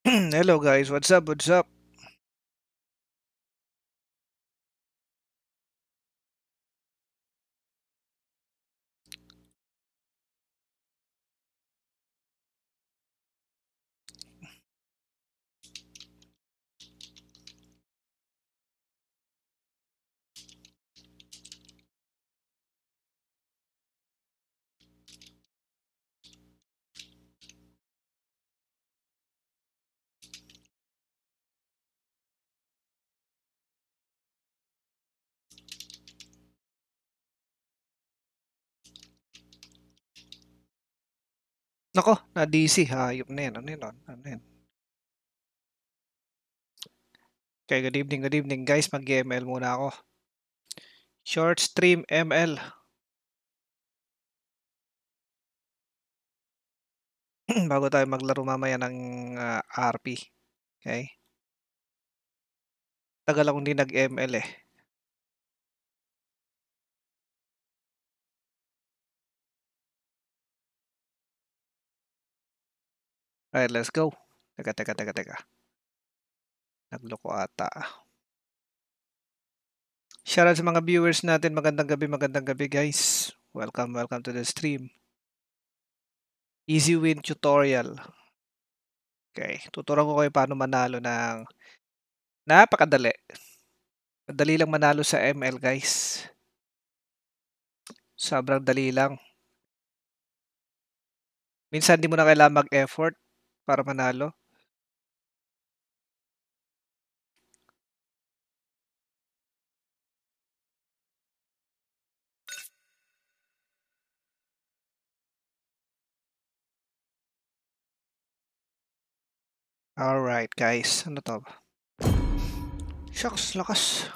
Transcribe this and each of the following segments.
Hello guys, what's up, what's up? Nako, na DC. Hayop na yan. Ano yun? Ah? Ano yun? Okay, good evening, good evening guys. Mag-ML muna ako. Short stream ML. Bago tayo maglaro mamaya ng uh, ah, RP. Okay. Tagal akong hindi nag-ML eh. Alright, let's go. Teka, teka, teka, teka. Nagloko ata. Shoutout sa mga viewers natin. Magandang gabi, magandang gabi guys. Welcome, welcome to the stream. Easy win tutorial. Okay, tuturuan ko kayo paano manalo ng napakadali. Madali lang manalo sa ML guys. Sobrang dali lang. Minsan hindi mo na kailangan mag-effort para manalo? Alright guys, ano to? Shucks, lakas.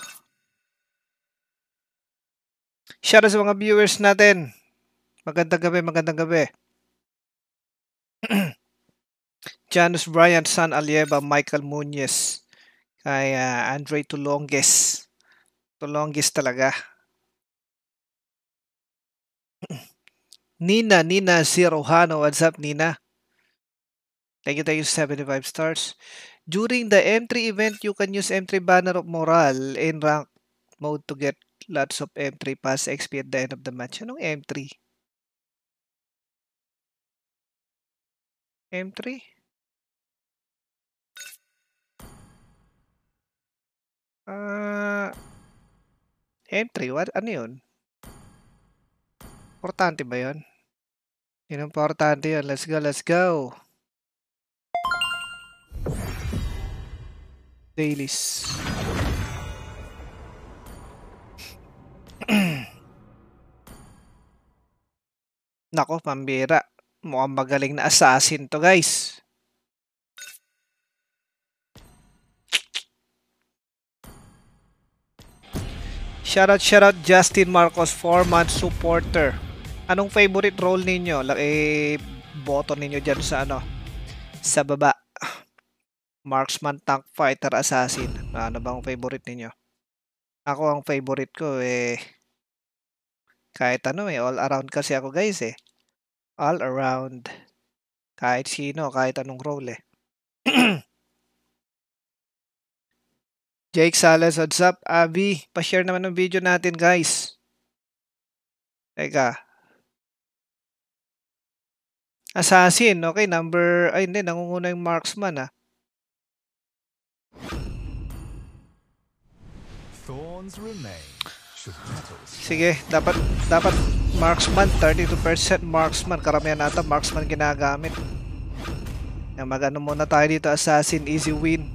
Shout sa mga viewers natin. Magandang gabi, magandang gabi. Janus Bryant, San Alieva, Michael Muñez, kay uh, Andre Tulonges. Tulonges talaga. Nina, Nina Zirohano, what's up Nina? Thank you, thank you, 75 stars. During the M3 event, you can use M3 Banner of Moral in rank mode to get lots of M3 pass XP at the end of the match. Anong M3? M3? Ah... Uh, entry? What? Ano yun? Importante ba yun? Yun importante yun. Let's go, let's go! Dailies. Nako, pambira. Mukhang magaling na assassin to, guys. Shoutout, shoutout Justin Marcos, 4-month supporter. Anong favorite role ninyo? Laki eh, button ninyo dyan sa ano? Sa baba. Marksman, Tank Fighter, Assassin. Ano bang favorite ninyo? Ako ang favorite ko eh kahit ano eh, all around kasi ako guys eh. All around. Kahit sino, kahit anong role eh. Jake Salas, what's up? Abby, pa-share naman ng video natin, guys. Teka. Assassin, okay, number... Ay, hindi, nangunguna yung marksman, ah. Thorns remain. Sige, dapat dapat marksman 32% marksman karamihan nata marksman ginagamit. Magano muna tayo dito assassin easy win.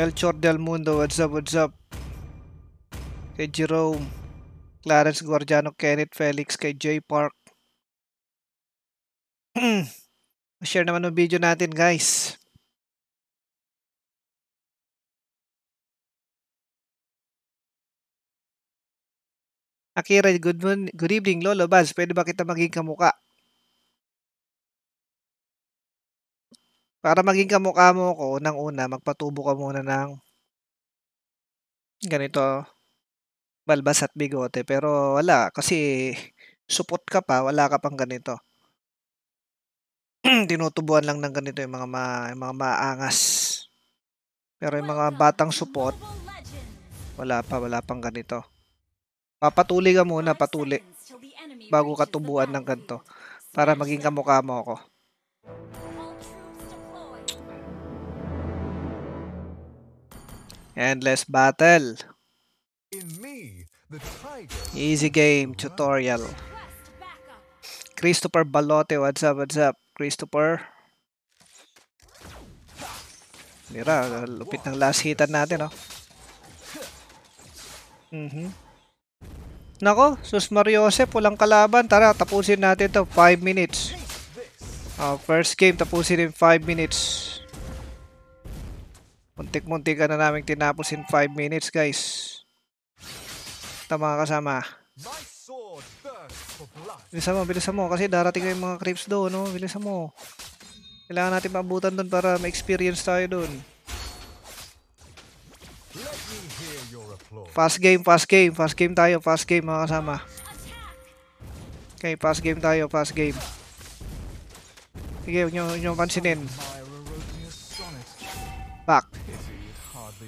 Melchor Del Mundo, what's up, what's up? Kay Jerome, Clarence Guardiano, Kenneth Felix, kay J Park. Hmm. Share naman ng video natin, guys. Akira, good, morning. good evening, Lolo Baz. Pwede ba kita maging kamuka? Para maging kamukha mo ko, nang una magpatubo ka muna ng ganito, balbas at bigote. Pero wala, kasi support ka pa, wala ka pang ganito. Tinutubuan lang ng ganito yung mga, ma, yung mga maangas. Pero yung mga batang support, wala pa, wala pang ganito. Papatuli ka muna, patuli. Bago ka tubuan ng ganito. Para maging kamukha mo ako. Endless battle. Easy game tutorial. Christopher Balote, what's up, what's up? Christopher. Mira, lupit ng last hitan natin, no? Oh. Mhm. Nako, Sus Mariose, pulang kalaban. Tara, tapusin natin to 5 minutes. Uh, first game, tapusin in 5 minutes. Muntik-muntik na namin tinapos in 5 minutes guys. Ito mga kasama. Bilisan mo, bilisan mo. Kasi darating na mga creeps doon. No? Bilisan mo. Kailangan natin maabutan doon para ma-experience tayo doon. Fast game, fast game. Fast game tayo, fast game mga kasama. Okay, fast game tayo, fast game. Sige, huwag nyo, huwag nyo pansinin. Back.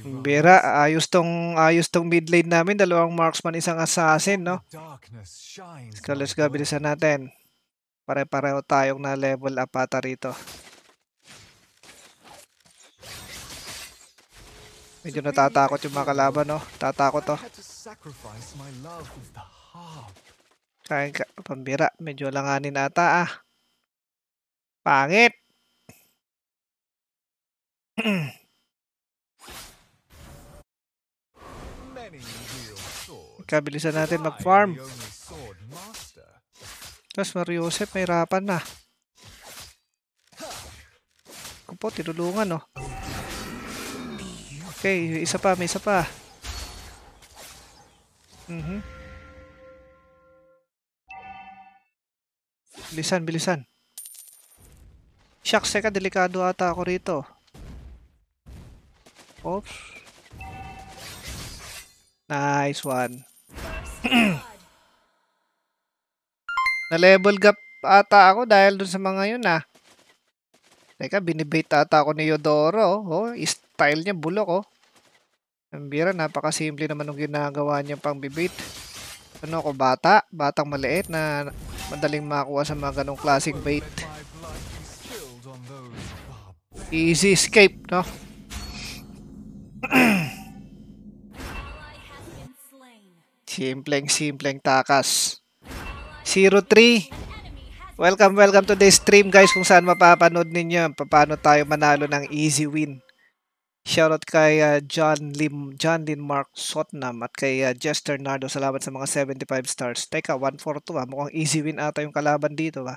Mm, bira, ayos tong, ayos tong mid lane namin. Dalawang marksman, isang assassin, no? Scholars ka, bilisan natin. Pare-pareho tayong na level up ata rito. Medyo natatakot yung mga kalaban, no? Tatakot, oh. to. Kain ka, pambira. Medyo langanin ata, ah. Pangit! ka. Bilisan natin mag-farm. Tapos Mariusep, may rapan na. Ako po, tinulungan, no? Oh. Okay, isa pa, may isa pa. Mm-hmm. Bilisan, bilisan. Shucks, teka, delikado ata ako rito. Oops. Nice one. Na-level gap ata ako dahil dun sa mga yun ah. Teka, binibait ata ako ni Yodoro. Oh, style niya bulok oh. Ang bira, napakasimple naman ng ginagawa niya pang bibait. Ano ako, bata? Batang maliit na madaling makuha sa mga ganong klaseng bait. Easy escape, no? Simpleng-simpleng takas. 03. Welcome, welcome to the stream guys kung saan mapapanood ninyo paano tayo manalo ng easy win. Shoutout kay uh, John Lim, John Lin Mark Sotnam at kay uh, Jess Ternardo. Salamat sa mga 75 stars. Teka, 142 ha. Ah. Mukhang easy win ata yung kalaban dito ha. Ah.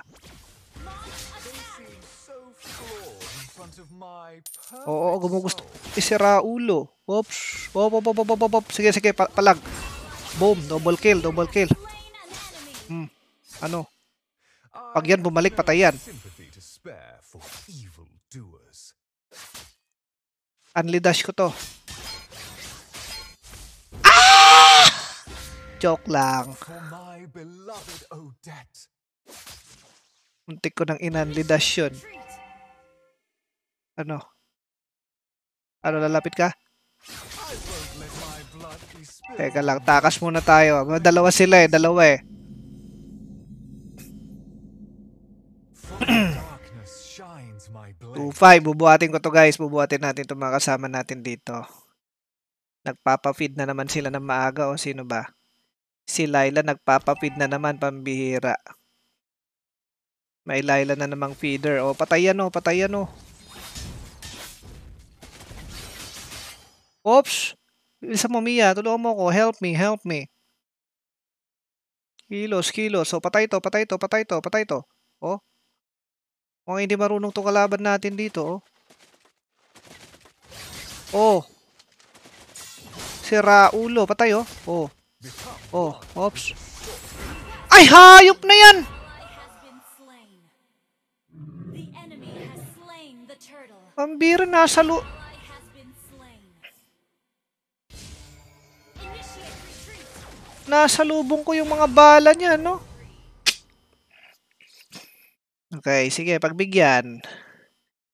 Oo, gumugusto. Isira ulo. Oops. Op, op, op, op, op, Sige, sige, palag. Boom, double kill, double kill. Hmm. Ano? Pag yan bumalik, patay yan. Unli dash ko to. Ah! Joke lang. Muntik ko ng inunli dash yun. Ano? Ano, lalapit ka? Teka lang, takas muna tayo. May Dalawa sila eh, dalawa eh. Two five, bubuhatin ko to guys. Bubuhatin natin itong mga kasama natin dito. Nagpapa-feed na naman sila ng maaga o oh. sino ba? Si nagpapa-feed na naman pambihira. May Laila na namang feeder. O, oh, patayan o, oh, patayan o. Oops! Bilisan mo, Mia. Tulungan mo ako. Help me, help me. Kilos, kilos. So, oh, patay to, patay to, patay to, patay to. Oh. Mukhang hindi marunong to kalaban natin dito, oh. Oh. Sira ulo. Patay, oh. Oh. Oh. Oops. Ay, hayop na yan! Pambira, nasa lo... nasa lubong ko yung mga bala niya, no? Okay, sige, pagbigyan.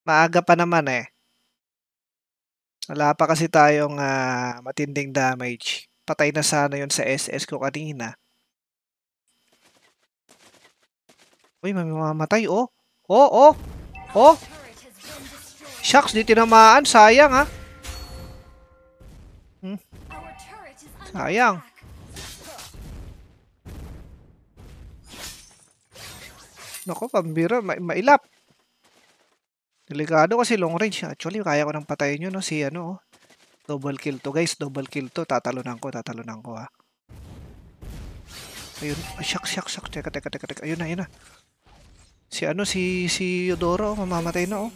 Maaga pa naman eh. Wala pa kasi tayong uh, matinding damage. Patay na sana yon sa SS ko kanina. Uy, mamamatay, oh. Oh, oh. Oh. Shucks, di tinamaan. Sayang, ha. Ah. Hmm. Sayang. Nako, pambira. Ma mailap. Delikado kasi long range. Actually, kaya ko nang patayin yun, no? Si ano, oh. Double kill to, guys. Double kill to. Tatalunan ko, tatalunan ko, ha. Ah. Ayun. Ay, shuck, shuck, shuck. Teka, teka, teka, teka. Ayun na, ayun na. Si ano, si, si Yodoro, mamamatay na, oh.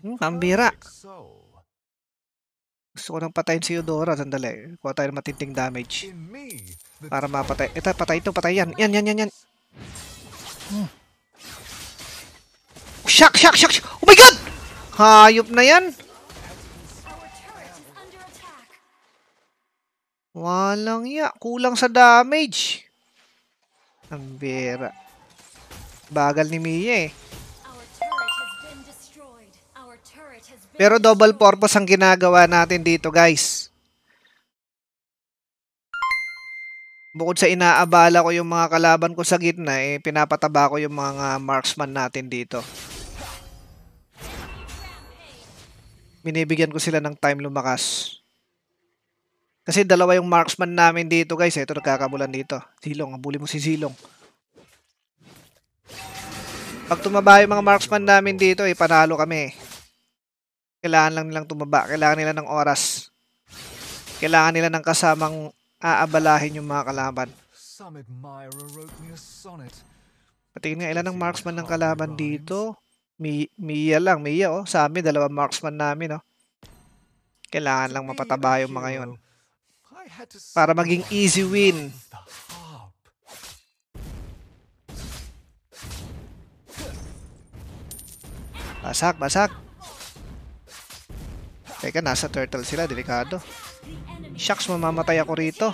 Hmm, pambira. Gusto ko nang patayin si Eudora. Sandali. Kuha tayo ng matinding damage. Para mapatay. Ito, patay ito. Patay yan. Yan, yan, yan, yan. Hmm. Shock, shock, shock, shock. Oh my god! Hayop na yan. Walang ya. Kulang sa damage. Ang bera. Bagal ni Mia eh. Pero double purpose ang ginagawa natin dito guys. bukod sa inaabala ko yung mga kalaban ko sa gitna, eh, pinapataba ko yung mga marksman natin dito. Binibigyan ko sila ng time lumakas. Kasi dalawa yung marksman namin dito guys. Eh. Ito nagkakabulan dito. Silong, abuli mo si Silong. Pag tumaba yung mga marksman namin dito, eh, panalo kami. Kailangan lang nilang tumaba. Kailangan nila ng oras. Kailangan nila ng kasamang aabalahin yung mga kalaban. Patingin nga ilan ng marksman ng kalaban dito. Mi Mia lang, Mia oh. Sa amin, dalawang marksman namin oh. Kailangan lang mapataba yung mga yun. Para maging easy win. Basak, basak. Teka, nasa turtle sila. Delikado. Delikado. Shucks, mamamatay ako rito.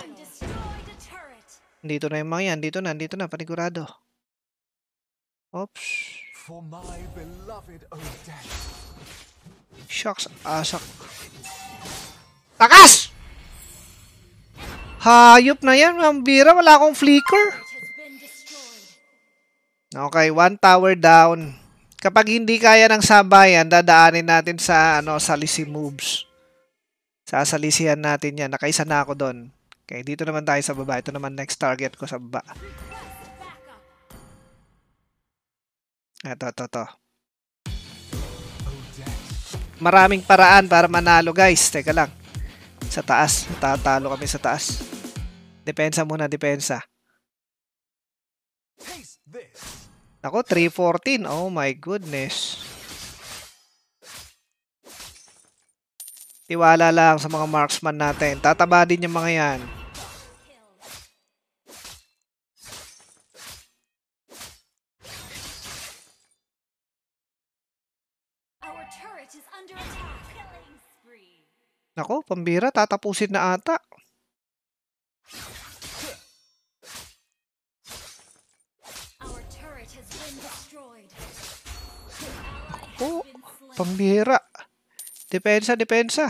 Dito na yung mga yan. Dito na, dito na. Panigurado. Oops. Shucks, asak. Takas! Hayop na yan. Mambira, wala akong flicker. Okay, one tower down. Kapag hindi kaya ng sabayan, dadaanin natin sa ano sa lisi moves. Sasalisihan natin yan. Nakaisa na ako doon. Okay, dito naman tayo sa baba. Ito naman next target ko sa baba. Ito, to to Maraming paraan para manalo guys. Teka lang. Sa taas. Tatalo kami sa taas. Depensa muna, depensa. Ako, 314. Oh my goodness. Tiwala lang sa mga marksman natin. Tataba din yung mga yan. Nako, pambira, tatapusin na ata. Oh, pambira. Depensa, depensa.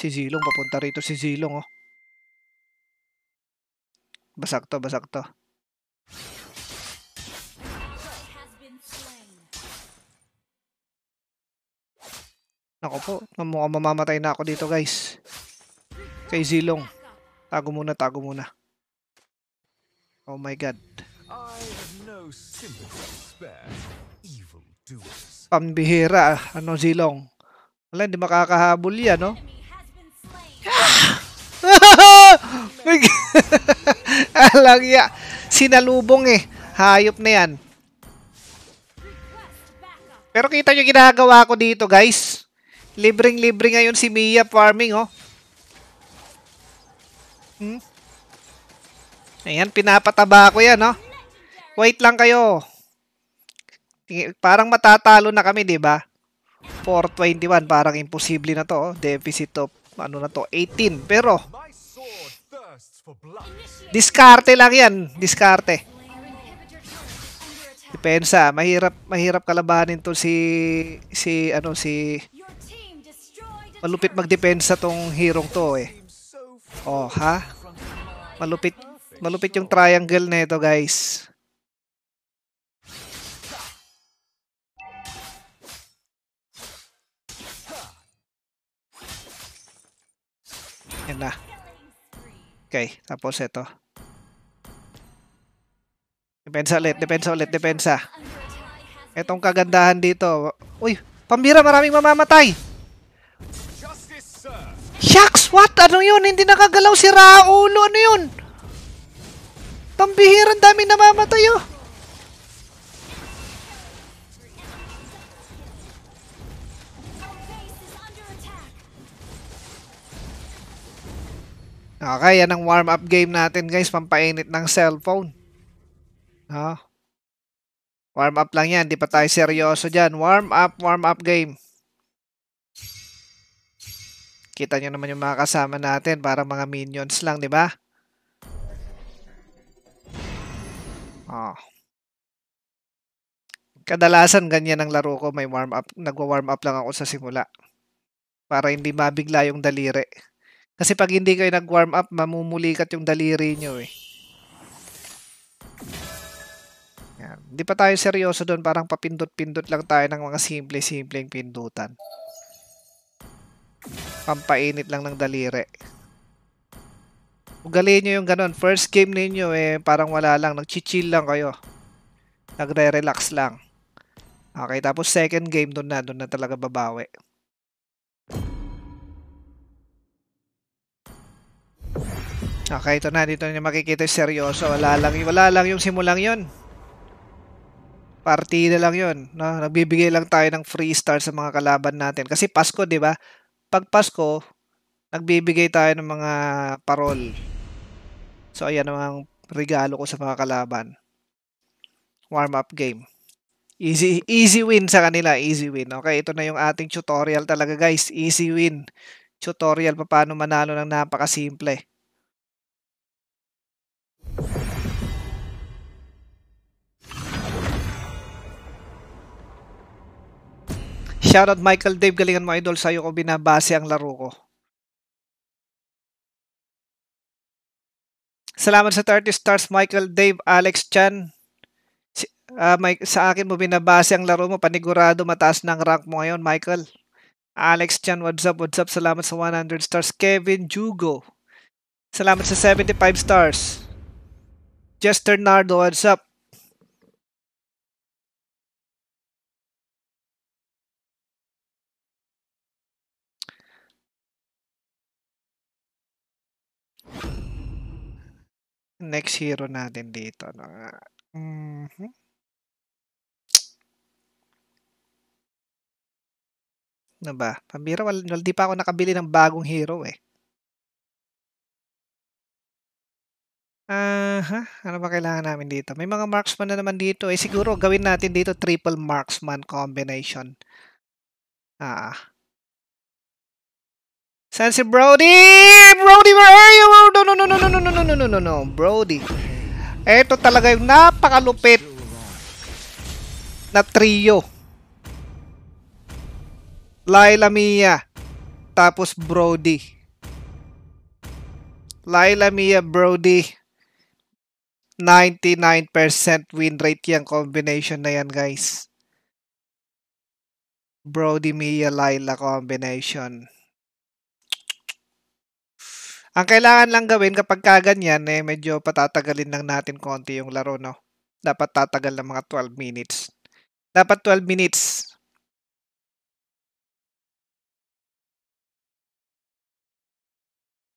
Si Zilong, papunta rito si Zilong, oh. Basak to, basak to. Nako po, mukhang mamamatay na ako dito guys. Kay Zilong. Tago muna, tago muna. Oh my god. I have no sympathy spare evil doers. Pambihira, ano zilong Wala, hindi makakahabol yan, no? Alangya, sinalubong eh. Hayop na yan. Pero kita nyo ginagawa ko dito, guys. Libreng-libre ngayon si Mia farming, oh. Hmm? Ayan, pinapataba ko yan, no? Oh. Wait lang kayo. Parang matatalo na kami, di ba? 421, parang imposible na to. Oh. Deficit of, ano na to, 18. Pero, diskarte lang yan. Diskarte. Depensa, mahirap mahirap kalabanin to si si ano si Malupit magdepensa tong hirong to eh. Oh, ha? Malupit malupit yung triangle nito, guys. Yan na. Okay, tapos ito. Depensa ulit, depensa ulit, depensa. Itong kagandahan dito. Uy, pambira maraming mamamatay. Shucks, what? Ano yun? Hindi nakagalaw si Raulo. Ano yun? Pambihira, dami namamatay oh. Okay, yan ang warm-up game natin guys, pampainit ng cellphone. No? Warm-up lang yan, di pa tayo seryoso dyan. Warm-up, warm-up game. Kita nyo naman yung mga kasama natin, para mga minions lang, di ba? Oh. Kadalasan ganyan ang laro ko, may warm up, nagwa-warm up lang ako sa simula. Para hindi mabigla yung daliri. Kasi pag hindi kayo nag-warm up, mamumulikat yung daliri nyo eh. Yan. Hindi pa tayo seryoso doon. Parang papindot-pindot lang tayo ng mga simple-simpleng pindutan. Pampainit lang ng daliri. Ugaliin nyo yung ganun. First game ninyo eh, parang wala lang. Nag-chill lang kayo. Nagre-relax lang. Okay, tapos second game doon na. Doon na talaga babawi. Okay, ito na. Dito na makikita yung seryoso. Wala lang, wala lang yung simulang yon. Partida lang yon. No? Nagbibigay lang tayo ng free start sa mga kalaban natin. Kasi Pasko, di ba? Pag Pasko, nagbibigay tayo ng mga parol. So, ayan ang regalo ko sa mga kalaban. Warm-up game. Easy, easy win sa kanila. Easy win. Okay, ito na yung ating tutorial talaga guys. Easy win. Tutorial pa paano manalo ng napakasimple. Shoutout Michael Dave, galingan mo idol, sa'yo ko binabase ang laro ko. Salamat sa 30 stars Michael Dave, Alex Chan. uh, ah, Mike, sa akin mo binabase ang laro mo, panigurado mataas na rank mo ngayon, Michael. Alex Chan, what's up, what's up? Salamat sa 100 stars. Kevin Jugo. Salamat sa 75 stars. Jester Nardo, what's up? next hero natin dito? No? Mm-hmm. Ano ba? Pambira, wal, wal, di pa ako nakabili ng bagong hero eh. Ah, uh, ano ba kailangan namin dito? May mga marksman na naman dito. Eh siguro gawin natin dito triple marksman combination. Ah. ah. Saan si Brody? Brody, where are you? No, no, no, no, no, no, no, no, no, no, no, no, Brody. Ito talaga yung napakalupit na trio. Laila Mia, tapos Brody. Laila Mia, Brody. 99% win rate yung combination na yan, guys. Brody Mia Laila combination. Ang kailangan lang gawin kapag kaganyan, eh, medyo patatagalin lang natin konti yung laro, no? Dapat tatagal ng mga 12 minutes. Dapat 12 minutes.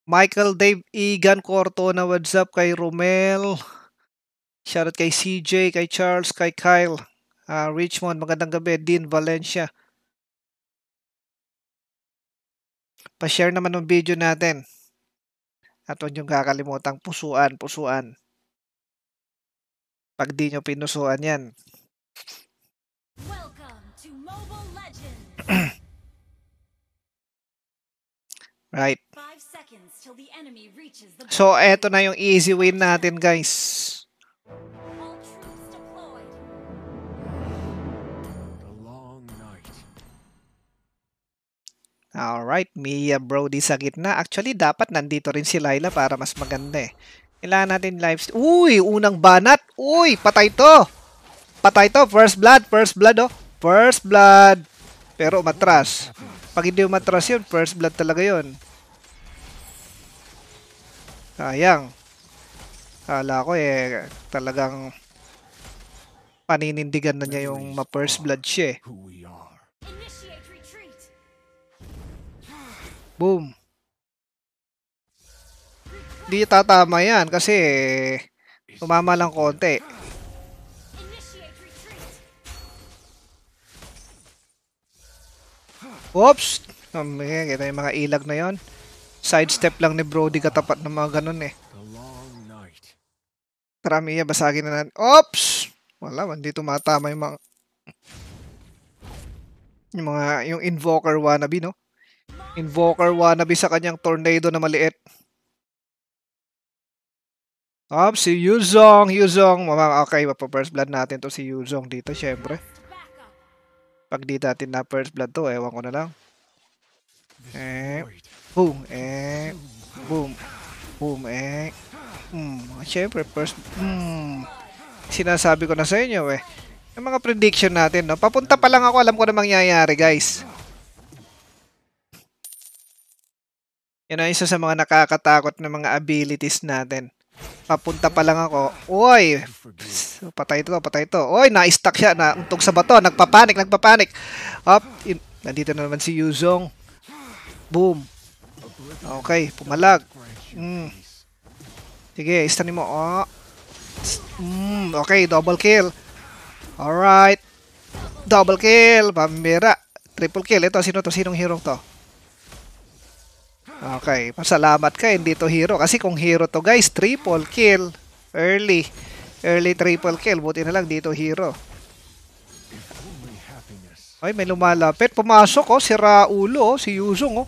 Michael Dave Egan Corto na WhatsApp kay Romel? Shoutout kay CJ, kay Charles, kay Kyle. Uh, Richmond, magandang gabi. Dean Valencia. Pa-share naman ng video natin. At huwag niyong kakalimutang pusuan, pusuan. Pag di nyo pinusuan yan. right. So, eto na yung easy win natin, guys. Alright, Mia Brody sa gitna. Actually, dapat nandito rin si Laila para mas maganda eh. Kailangan natin live. Uy, unang banat. Uy, patay to. Patay to. First blood, first blood oh. First blood. Pero matras. Pag hindi matras yun, first blood talaga yun. Sayang. Kala ko eh, talagang paninindigan na niya yung ma-first blood siya eh. Boom. Di tatama yan kasi tumama lang konti. Oops! Okay, kita yung mga ilag na yon. Sidestep lang ni Brody katapat ng mga ganun eh. Tara Mia, basagin na natin. Oops! Wala, hindi tumatama yung mga... Yung mga... Yung invoker wannabe, no? Invoker wannabe sa kanyang tornado na maliit. Up, um, si Yuzong. Yuzong. Okay, mapaperst blood natin to si Yuzong dito, syempre. Pag di natin na first blood to, ewan ko na lang. Eh, boom, eh, boom, boom, eh. Hmm, syempre, first, hmm. Sinasabi ko na sa inyo, eh. Yung mga prediction natin, no? Papunta pa lang ako, alam ko na mangyayari, guys. Yan ang isa sa mga nakakatakot na mga abilities natin. Papunta pa lang ako. Uy! Patay to, patay to. Uy, na-stuck siya. Na untog sa bato. Nagpapanik, nagpapanik. Up. In, nandito na naman si Yuzong. Boom. Okay, pumalag. Mm. Sige, istanin mo. Oh. Mm, okay, double kill. Alright. Double kill. Pamira. Triple kill. Ito, sino to? Sinong hero to? Okay, pasalamat ka, hindi to hero. Kasi kung hero to guys, triple kill. Early. Early triple kill. Buti na lang dito hero. Ay, may lumalapit. Pumasok oh, si Raulo, oh, si Yuzong oh.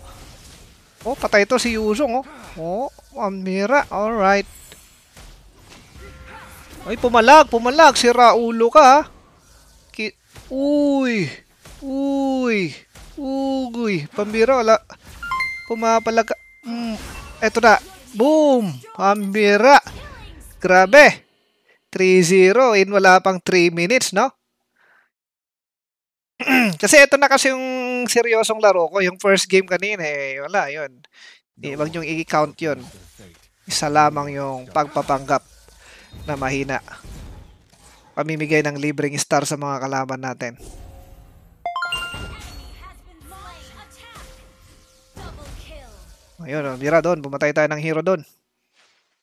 Oh, patay to si Yuzong oh. Oh, Amira, alright. Ay, pumalag, pumalag. Si Raulo ka ah. Ki Uy! Uy! Uy! Pambira, wala. Pumapalaga. Mm, eto na. Boom! Pambira. Grabe. 3-0 in wala pang 3 minutes, no? kasi ito na kasi yung seryosong laro ko. Yung first game kanina, eh, wala, yun. Di, wag niyong i-count yun. Isa lamang yung pagpapanggap na mahina. Pamimigay ng libreng star sa mga kalaban natin. Ayun, tira oh, doon. Bumatay tayo ng hero doon.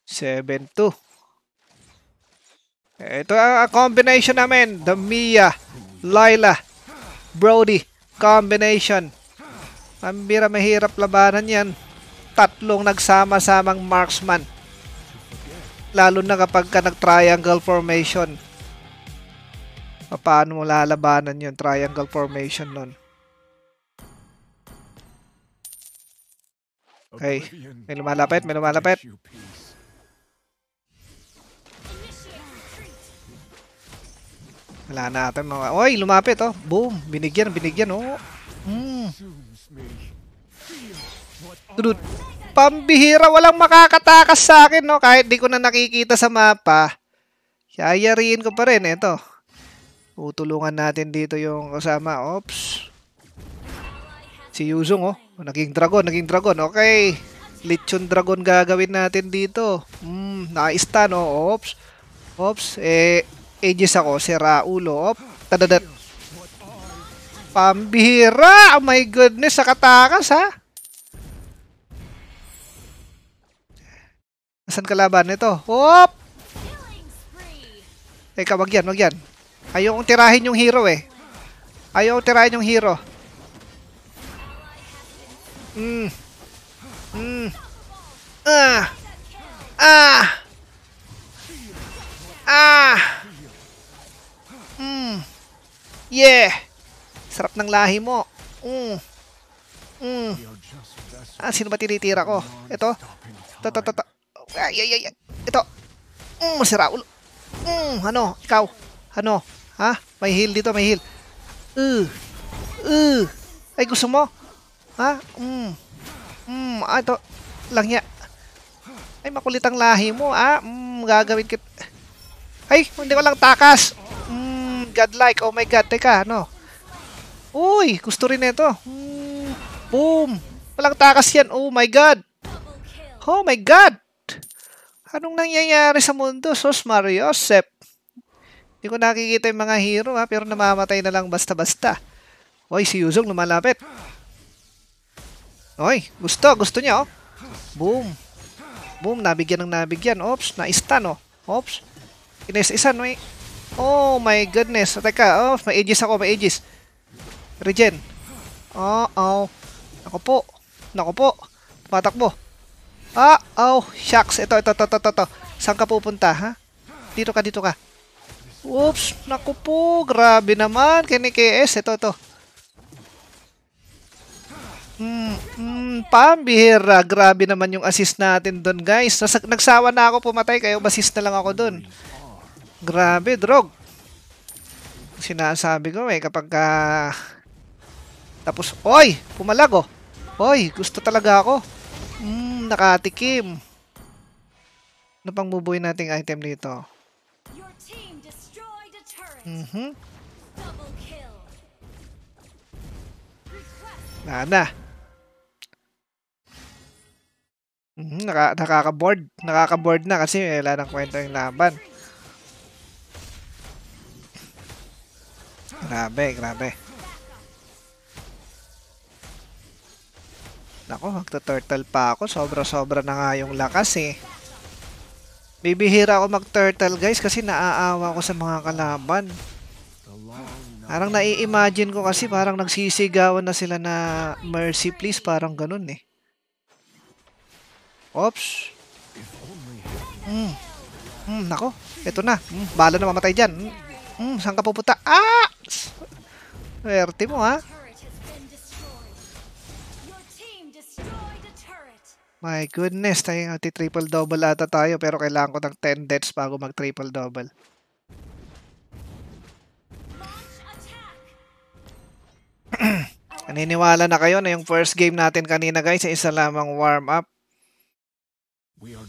7-2. Ito ang combination namin. The Mia, Lila, Brody. Combination. Ang bira mahirap labanan yan. Tatlong nagsama-samang marksman. Lalo na kapag ka nag-triangle formation. Paano mo lalabanan yung triangle formation nun? Okay. May lumalapit, may lumalapit. Wala na ata mga... Oy, lumapit oh. Boom. Binigyan, binigyan oh. Mm. Dude, pambihira. Walang makakatakas sa akin no. Kahit di ko na nakikita sa mapa. Yayariin ko pa rin. Ito. Utulungan natin dito yung kasama. Oops. Si Yuzong, oh. Naging dragon, naging dragon. Okay. Lichun dragon gagawin natin dito. Hmm, naka-stun, oh. Oops. Oops. Eh, ages ako. Sira ulo. Op. Tadadat. Pambihira! Oh my goodness, sa katakas, ha? Nasaan kalaban nito? Op. Teka, wag yan, wag yan. Ayaw kong tirahin yung hero, eh. Ayaw kong tirahin yung hero. Mm. Mm. Ah! Ah! Ah! Mm. Yeah! Mm. Ah. Mm. Sarap ng lahi mo. Mm. Mm. Ah, sino ba tinitira ko? Ito? Ito, ito, ito. Ay, ay, ay. Ito. Mm, masira ulo. Mm, ano? Ikaw? Ano? Ha? May heal dito, may heal. Uh. Uh. Ay, gusto mo? Ha? Mm. Mm, ah, ito. Langya. Ay, makulit ang lahi mo, ah. Mm, gagawin kit... Ay, hindi ko lang takas. Mm, godlike. Oh my god, teka, ano? Uy, gusto rin ito. Mm, boom. Walang takas yan. Oh my god. Oh my god. Anong nangyayari sa mundo? Sos Mariosep. Hindi ko nakikita yung mga hero ha, pero namamatay na lang basta-basta. Uy, si Yuzong lumalapit. Oy, gusto, gusto niya, oh. Boom. Boom, nabigyan ng nabigyan. Oops, na-stun, oh. Oops. Inis-isan, may... Oh my goodness. Teka, oh, may aegis ako, may aegis. Regen. Oh, oh. Nako po. Nako po. Tumatakbo. Ah, oh. Shucks. Ito, ito, ito, ito, ito. Saan ka pupunta, ha? Dito ka, dito ka. Oops. Nako po. Grabe naman. Kini KS. Ito, ito. Mm, mm, pambihira. Grabe naman yung assist natin doon, guys. Nas nagsawa na ako pumatay, kayo basis na lang ako doon. Grabe, drog. Sinasabi ko, eh, kapag ka... Ah, tapos, oy! Pumalag, oh. Oy, gusto talaga ako. Mm, nakatikim. Ano pang bubuin nating item dito? Mm-hmm. Na, na. Mm, naka nakaka-board. Nakaka-board na kasi wala nang kwento yung laban. Grabe, grabe. Nako, magta-turtle pa ako. Sobra-sobra na nga yung lakas eh. Bibihira ako mag-turtle guys kasi naaawa ako sa mga kalaban. Parang nai-imagine ko kasi parang nagsisigawan na sila na mercy please. Parang ganun eh. Oops. Mm. Mm, nako. Ito na. Mm, bala na mamatay dyan. Mm, mm, saan ka pupunta? Ah! Werte mo, ha? My goodness, tayo nga triple double ata tayo pero kailangan ko ng 10 deaths bago mag triple double. Naniniwala na kayo na yung first game natin kanina guys, isa lamang warm up.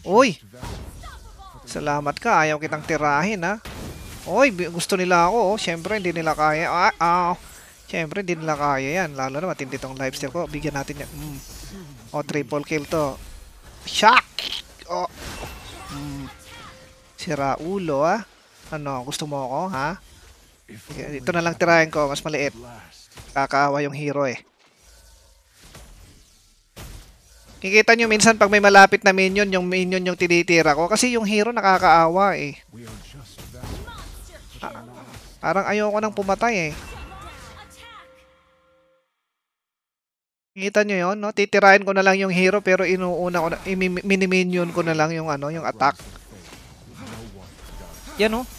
Uy! Salamat ka. Ayaw kitang tirahin, ha? Uy, gusto nila ako. Oh. Siyempre, hindi nila kaya. Ah, ah. Siyempre, hindi nila kaya yan. Lalo na matindi tong lifesteal ko. Bigyan natin yan. Mm. oh, triple kill to. Shock! O. Oh. Mm. Sira ulo, ha? Ano, gusto mo ako, ha? Ito na lang tirahin ko. Mas maliit. Kakaawa yung hero, eh. Kikita nyo minsan pag may malapit na minion, yung minion yung tinitira ko. Kasi yung hero nakakaawa eh. Ah, parang ayoko nang pumatay eh. Kita nyo yon no? Titirain ko na lang yung hero pero inuuna ko na, mini-minion ko na lang yung ano, yung attack. Yan, no? Oh.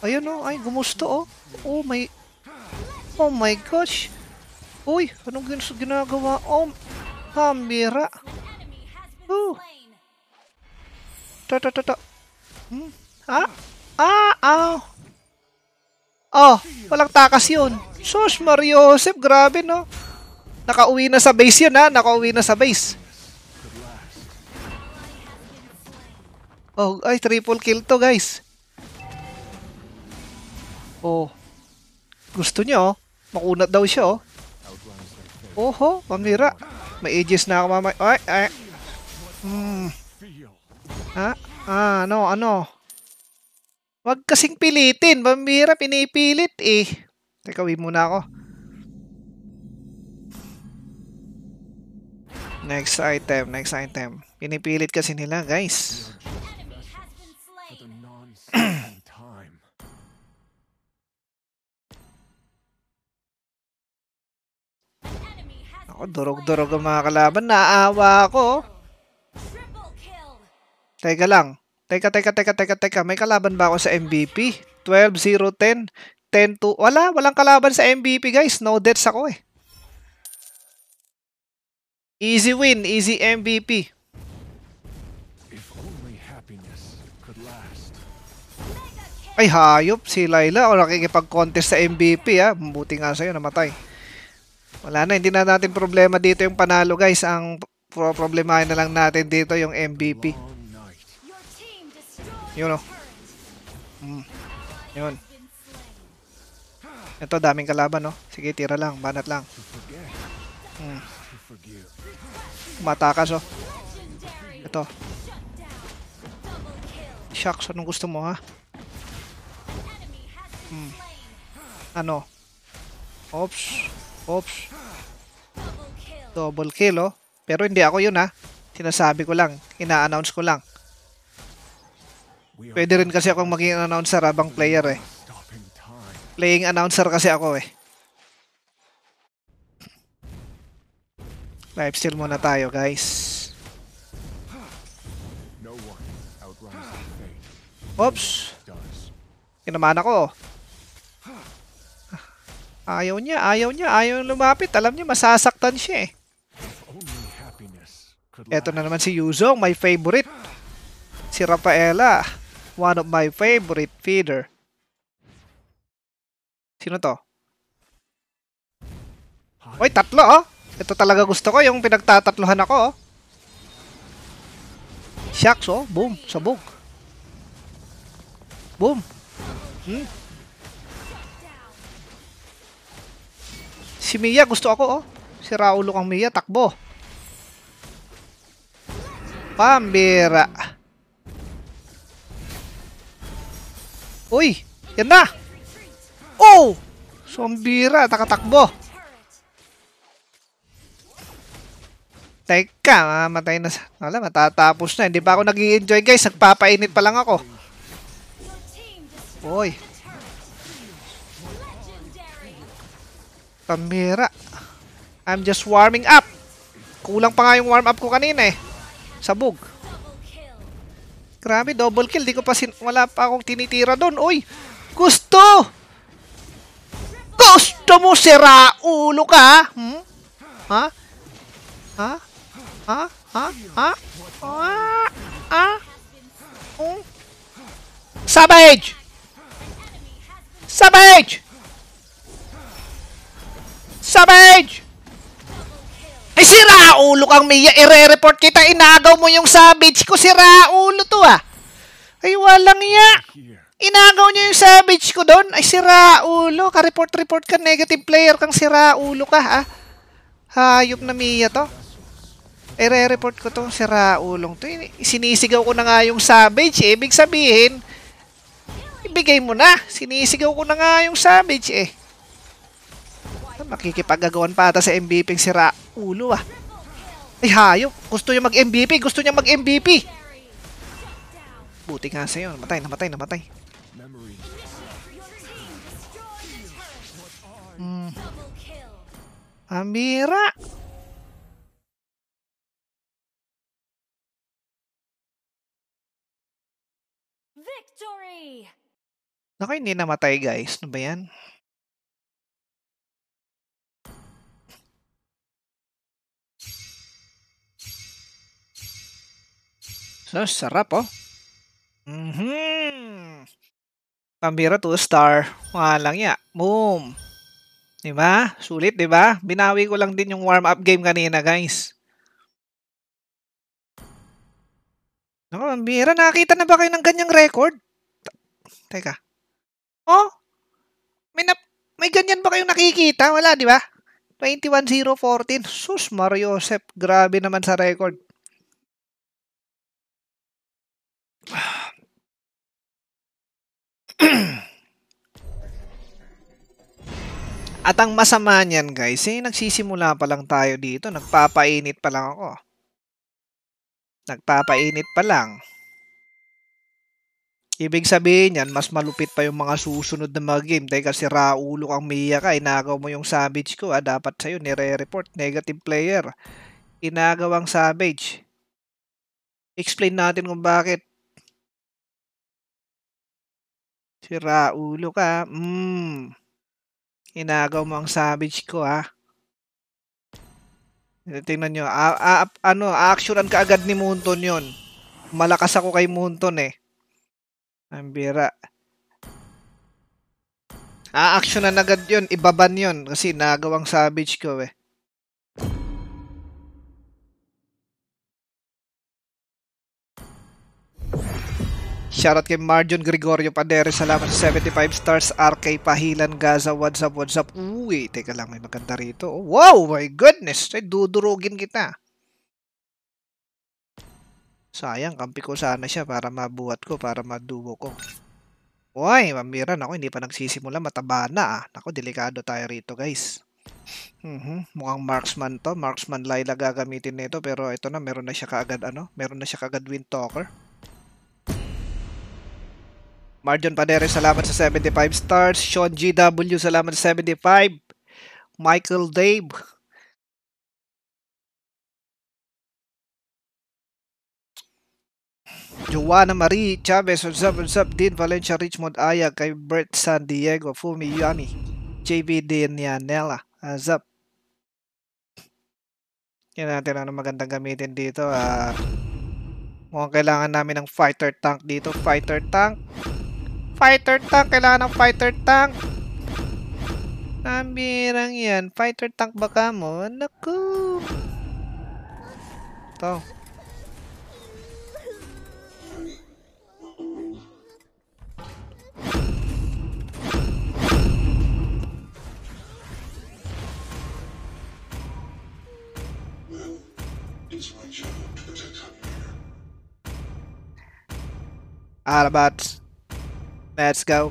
Ayun oh, ay gumusto oh. Oh my Oh my gosh. Uy, anong ginagawa? Oh, camera. Oh. Ta ta ta ta. Hmm? Ah, ah, ah. Oh, walang takas yun. Sus, Mario Joseph, grabe no. Nakauwi na sa base yun ha, nakauwi na sa base. Oh, ay, triple kill to guys. Oh. Gusto niyo? Oh. Makunat daw siya, oh. Oho, pamira. May ages na ako mamay. Ay, ay. Hmm. Ha? Ah, ano, ano? Huwag kasing pilitin. Pamira, pinipilit eh. Teka, uwi muna ako. Next item, next item. Pinipilit kasi nila, guys. Ako, durog-durog ang mga kalaban. Naawa ako. Teka lang. Teka, teka, teka, teka, teka. May kalaban ba ako sa MVP? 12-0-10. 10-2. Wala, walang kalaban sa MVP guys. No deaths ako eh. Easy win, easy MVP. If only happiness Ay hayop si Layla o nakikipag-contest sa MVP ha. Ah. Mabuti nga sa'yo namatay. Wala na, hindi na natin problema dito yung panalo guys. Ang pro problemahin na lang natin dito yung MVP. Yun o. Oh. Mm. Yun. Ito, daming kalaban, no? Oh. Sige, tira lang. Banat lang. Hmm. Matakas, oh. Ito. Shucks, anong gusto mo, ha? Hmm. Ano? Oops. Oops. Double kill, oh. Pero hindi ako yun, ha. Sinasabi ko lang. Ina-announce ko lang. Pwede rin kasi akong maging announcer habang player, eh. Playing announcer kasi ako, eh. Lifesteal muna tayo, guys. Oops! Kinamaan ako, oh. Ayaw niya, ayaw niya, ayaw lumapit. Alam niya, masasaktan siya eh. Eto na naman si Yuzong, my favorite. Si Rafaela, one of my favorite feeder. Sino to? Oy, tatlo oh. Ito talaga gusto ko, yung pinagtatatlohan ako oh. Shucks oh, boom, sabog. Boom. Hmm? Si Mia, gusto ako, oh. Si Raulo kang Mia, takbo. Pambira. Uy, yan na! Oh! Sombira, takatakbo. Teka, mamatay na Wala, matatapos na. Hindi pa ako nag enjoy guys. Nagpapainit pa lang ako. Uy. Pamira. I'm just warming up. Kulang pa nga yung warm up ko kanina eh. Sabog. Grabe, double kill. Di ko pa sin... Wala pa akong tinitira doon. Uy! Gusto! Gusto mo sira ulo ka? Hmm? Ha? Ha? Ha? Ha? Ha? Ah! Ah! Hmm? Savage! Savage! Savage! Ay, sira ulo kang Mia. Ire-report kita. Inagaw mo yung savage ko. Sira ulo to ah. Ay, walang iya. Inagaw niya yung savage ko doon. Ay, sira ulo. Ka-report-report ka. Negative player kang sira ulo ka ha. Ah. Hayop na Mia to. Ire-report ko to. Si ulong to. Sinisigaw ko na nga yung savage eh. Ibig sabihin, ibigay mo na. Sinisigaw ko na nga yung savage eh. Makikipagagawan pa ata sa MVP si sira ulo ah. Ay hayop, gusto niya mag-MVP, gusto niya mag-MVP. Buti nga sa yun, matay, namatay, namatay. Hmm. Amira! Victory! Naku, hindi namatay guys. Ano ba yan? So, sarap oh. Mm-hmm. Pambira 2 star. Walang ya. Boom. Diba? Sulit, diba? Binawi ko lang din yung warm-up game kanina, guys. Naku, oh, bira, nakakita na ba kayo ng ganyang record? Teka. Oh? May, na may ganyan ba kayong nakikita? Wala, di ba? 21-0-14. Sus, Mario Josep. Grabe naman sa record. At ang masama niyan guys, eh, nagsisimula pa lang tayo dito. Nagpapainit pa lang ako. Nagpapainit pa lang. Ibig sabihin yan, mas malupit pa yung mga susunod na mga game. Dahil kasi raulo kang Mia ka, inagaw mo yung Savage ko. Ah, dapat sa'yo, nire-report, negative player. Inagaw ang Savage. Explain natin kung bakit Si ulo ka. Mm. Inagaw mo ang savage ko ha. Eh, tingnan nyo. A a ano, actionan ka agad ni Moonton yon. Malakas ako kay Moonton eh. Ang bira. A-actionan agad yon Ibaban yon Kasi nagawang savage ko eh. Shoutout kay Marjon Gregorio Padere. Salamat sa 75 stars. RK Pahilan Gaza. What's up? What's up? Uy, teka lang. May maganda rito. wow, my goodness. Ay, dudurugin kita. Sayang, kampi ko sana siya para mabuhat ko, para maduwo ko. Uy, mamira ako. Hindi pa nagsisimula. Mataba na ah. Nako, delikado tayo rito guys. Mm -hmm. Mukhang marksman to. Marksman Laila gagamitin nito. Pero ito na, meron na siya kaagad ano. Meron na siya kaagad Windtalker. Talker. Marjon Panere, salamat sa 75 stars. Sean GW, salamat sa 75. Michael Dave. Joanna Marie Chavez, what's up, what's up? Dean Valencia, Richmond Aya, kay Bert San Diego, Fumi Yami, JB Dinianella, what's up? Yan natin ano magandang gamitin dito. Uh, mukhang kailangan namin ng fighter tank dito. Fighter tank. Fighter tank. Kailangan ng fighter tank. Nambirang yan. Fighter tank baka mo. Naku. All about Let's go.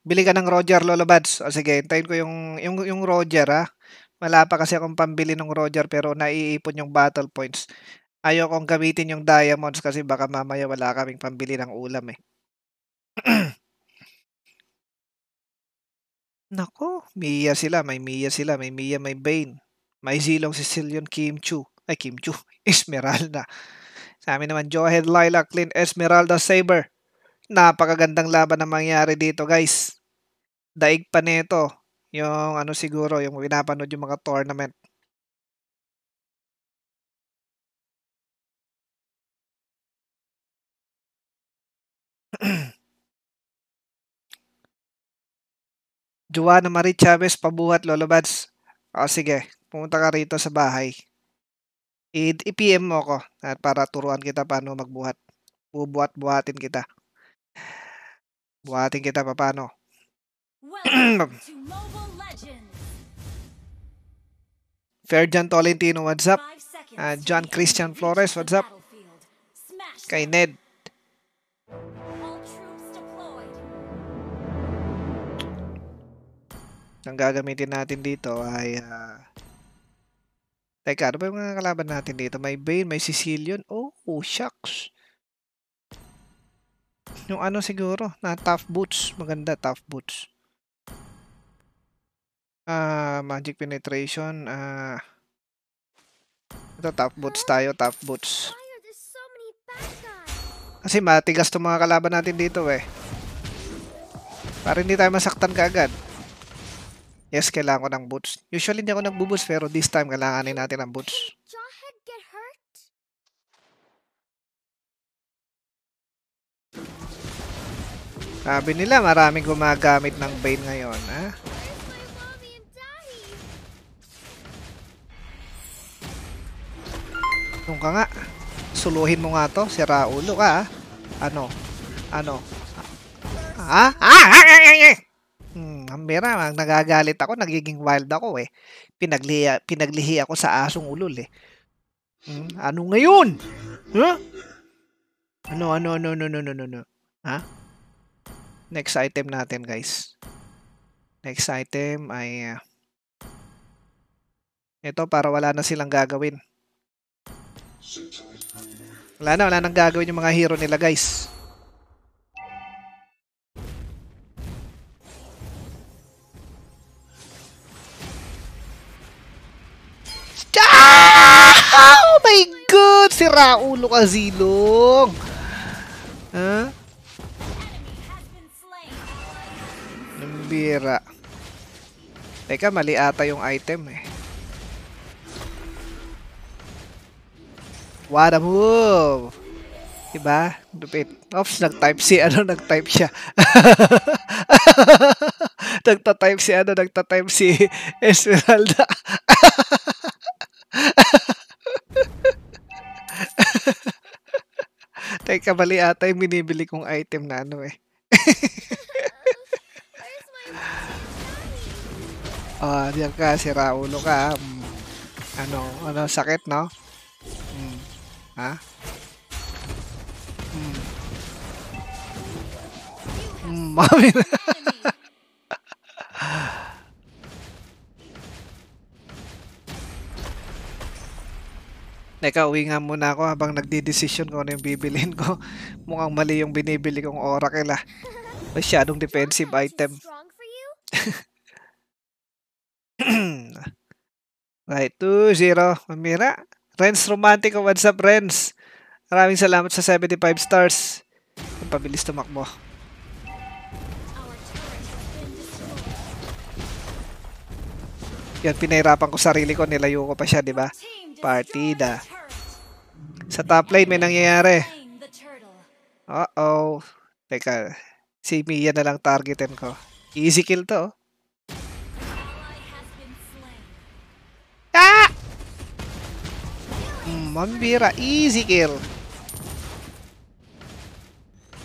Bili ka ng Roger Lolabads. O sige, hintayin ko yung, yung, yung Roger ah. Wala pa kasi akong pambili ng Roger pero naiipon yung battle points. Ayokong gamitin yung diamonds kasi baka mamaya wala kaming pambili ng ulam eh. Nako, Mia sila, may Mia sila, may Mia, may Bane. May silong si Silion Kim Chu. Ay, Kim Chu. Esmeralda. Sa amin naman, Johed, Lilac, Clint, Esmeralda, Saber. Napakagandang laban na mangyari dito, guys. Daig pa nito. Yung ano siguro, yung pinapanood yung mga tournament. Joanna Marie Chavez, pabuhat, Lolo Bads. O sige, pumunta ka rito sa bahay. I-PM mo ako at para turuan kita paano magbuhat. Bubuhat-buhatin kita. Buhatin kita pa paano. Ferjan Tolentino, what's up? Uh, John Christian Flores, what's up? Kay Ned. Ang gagamitin natin dito ay uh, Teka, ano ba yung mga kalaban natin dito? May Bane, may Sicilian. Oh, oh shucks. Yung ano siguro, na tough boots. Maganda, tough boots. Ah, uh, magic penetration. Ah, uh, ito, tough boots tayo, tough boots. Kasi matigas itong mga kalaban natin dito eh. Para hindi tayo masaktan kaagad. agad. Yes, kailangan ko ng boots. Usually hindi ako nagbo-boots pero this time kailangan kailanganin natin ng boots. Sabi nila maraming gumagamit ng Bane ngayon, ha? Nung ka nga. Suluhin mo nga to, si Raulo ka, ha? Ano? Ano? Ha? Ah! ah! ah! ah! ah! Hmm, ang ang nagagalit ako, nagiging wild ako eh. Pinagli pinaglihi ako sa asong ulol eh. Hmm, ano ngayon? Huh? Ano, ano, ano, ano, ano, ano, ano? Ha? Next item natin, guys. Next item ay... Uh, ah, ito, para wala na silang gagawin. Wala na, wala nang gagawin yung mga hero nila, guys. my God! Si ulo ka, Zilong! Ha? Huh? Bira. Teka, mali ata yung item eh. What a move! Diba? Lupit. Oops, nag-type si ano, nag-type siya. nagta-type si ano, nagta-type si Esmeralda. Kay Kabali ata yung binibili kong item na ano eh. Ah, uh, diyan ka, sira ulo ka. Hmm. ano, ano, sakit, no? Hmm. Ha? Hmm. Mm, mami na. Teka, uwi nga muna ako habang nagdidesisyon ko ano yung bibilin ko. Mukhang mali yung binibili kong Oracle ah. Masyadong defensive item. right, 2-0. Mamira. Renz Romantic, what's up Renz? Maraming salamat sa 75 stars. Pabilis tumakbo. Yan, pinahirapan ko sarili ko, nilayo ko pa siya, di ba? partida. Sa top lane, may nangyayari. Uh-oh. Teka, si Mia na lang targetin ko. Easy kill to. Ah! Mambira, easy kill.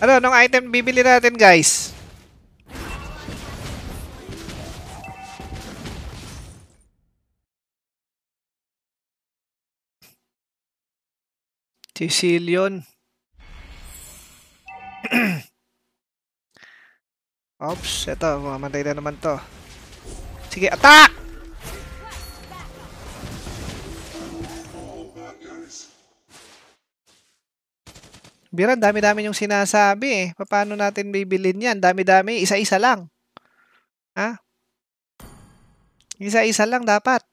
Ano, nung item bibili natin, guys? Si Silion. Oops, eto, mamatay na naman to. Sige, attack! Biran, dami-dami yung sinasabi eh. Paano natin bibilin yan? Dami-dami, isa-isa lang. Ha? Isa-isa lang dapat.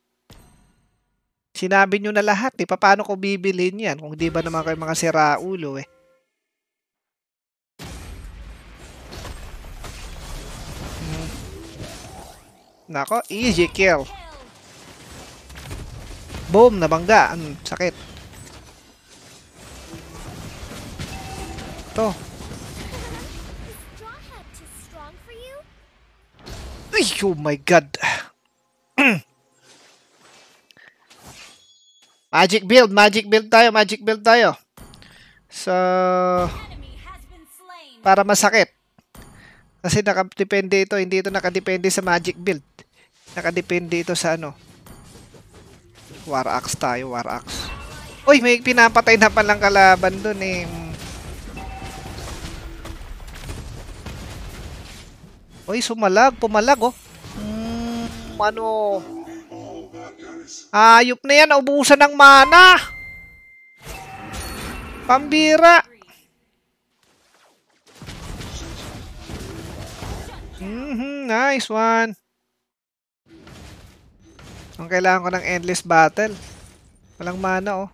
Sinabi nyo na lahat eh. Paano ko bibilhin yan? Kung di ba naman kayo mga sira ulo eh. Hmm. Nako, easy kill. Boom, nabangga. Ang sakit. Ito. Ay, oh my god. Magic build, magic build tayo, magic build tayo. So, para masakit. Kasi nakadepende ito, hindi ito nakadepende sa magic build. Nakadepende ito sa ano. War Axe tayo, War Axe. Uy, may pinapatay na palang kalaban dun eh. Uy, sumalag, pumalag oh. Mm, ano... Ayop na yan. Ubusan ng mana. Pambira. Mm -hmm, nice one. Ang kailangan ko ng endless battle. Walang mana, oh.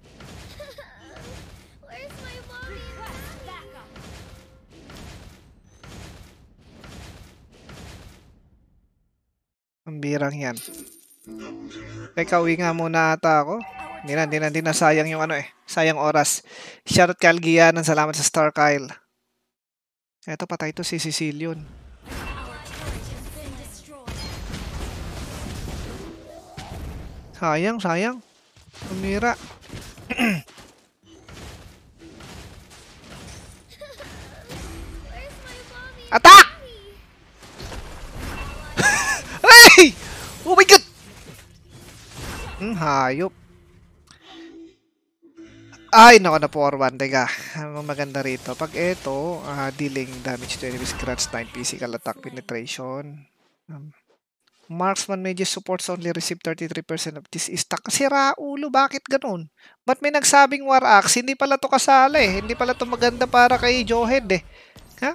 Ang birang yan. Teka, uwi nga muna ata ako. Hindi na, hindi na, hindi na sayang yung ano eh. Sayang oras. Shoutout kay Algianan. Salamat sa Star Kyle. Eto, patay to si Sicilion. Sayang, sayang. Tumira. Attack! Hmm, hayop. Ay, nako na 4-1. Teka, ang maganda rito. Pag ito, uh, ah, dealing damage to enemy scratch 9 physical attack penetration. Um, marksman medyo supports only receive 33% of this stack. Sira ulo, bakit ganun? Ba't may nagsabing war axe? Hindi pala to kasala eh. Hindi pala to maganda para kay Johed eh. Ha?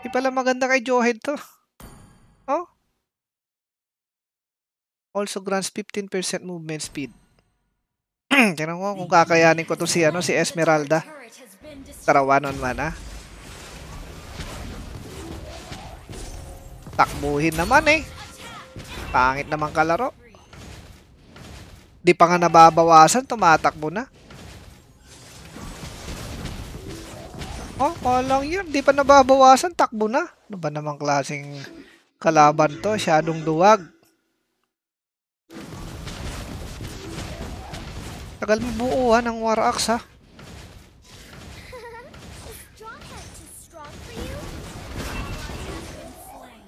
Hindi pala maganda kay Johed to. also grants 15% movement speed. Tingnan ko kung kakayanin ko to si ano si Esmeralda. Tara one on mana. ah. Takbuhin naman eh. Pangit naman kalaro. Di pa nga nababawasan, tumatakbo na. Oh, lang yun. Di pa nababawasan, takbo na. Ano ba namang klaseng kalaban to? Shadow duwag. Tagal mo buo ha ng War Axe ha.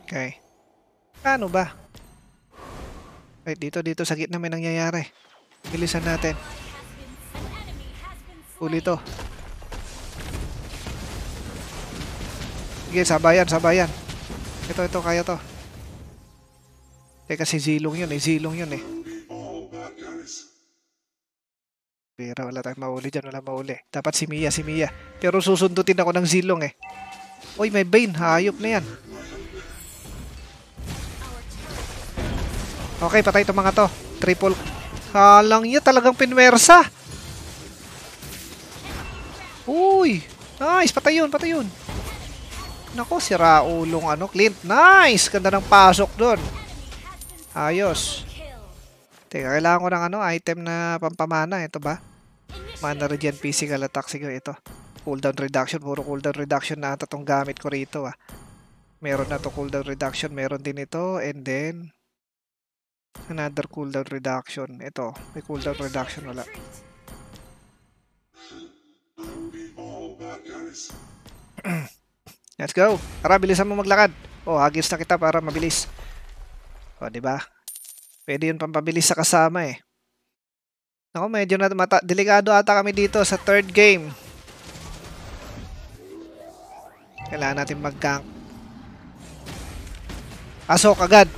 Okay. Ano ba? Wait, dito, dito sa gitna may nangyayari. Bilisan natin. Ulito. to. Sige, sabayan, sabayan. Ito, ito, kaya to. Teka, kasi Zilong yun eh. Zilong yun eh. Pero wala tayong mauli dyan, wala mauli. Dapat si Mia, si Mia. Pero susundutin ako ng zilong eh. Uy, may Bane. Hayop na yan. Okay, patay itong mga to. Triple. Halang niya talagang pinwersa. Uy. Nice, patay yun, patay yun. Nako, si Raulong ano, Clint. Nice! Ganda ng pasok doon. Ayos. Teka, oh. kailangan ko ng ano, item na pampamana. Ito ba? Mana regen physical attack siguro ito. Cooldown reduction. Puro cooldown reduction na ata itong gamit ko rito ah. Meron na to cooldown reduction. Meron din ito. And then, another cooldown reduction. Ito, may cooldown reduction wala. Let's go. Tara, bilisan mo maglakad. Oh, hagis na kita para mabilis. Oh, di ba? Pwede yun pampabilis sa kasama eh. Nako, medyo na mata delikado ata kami dito sa third game. Kailangan natin mag-gank. Asok agad.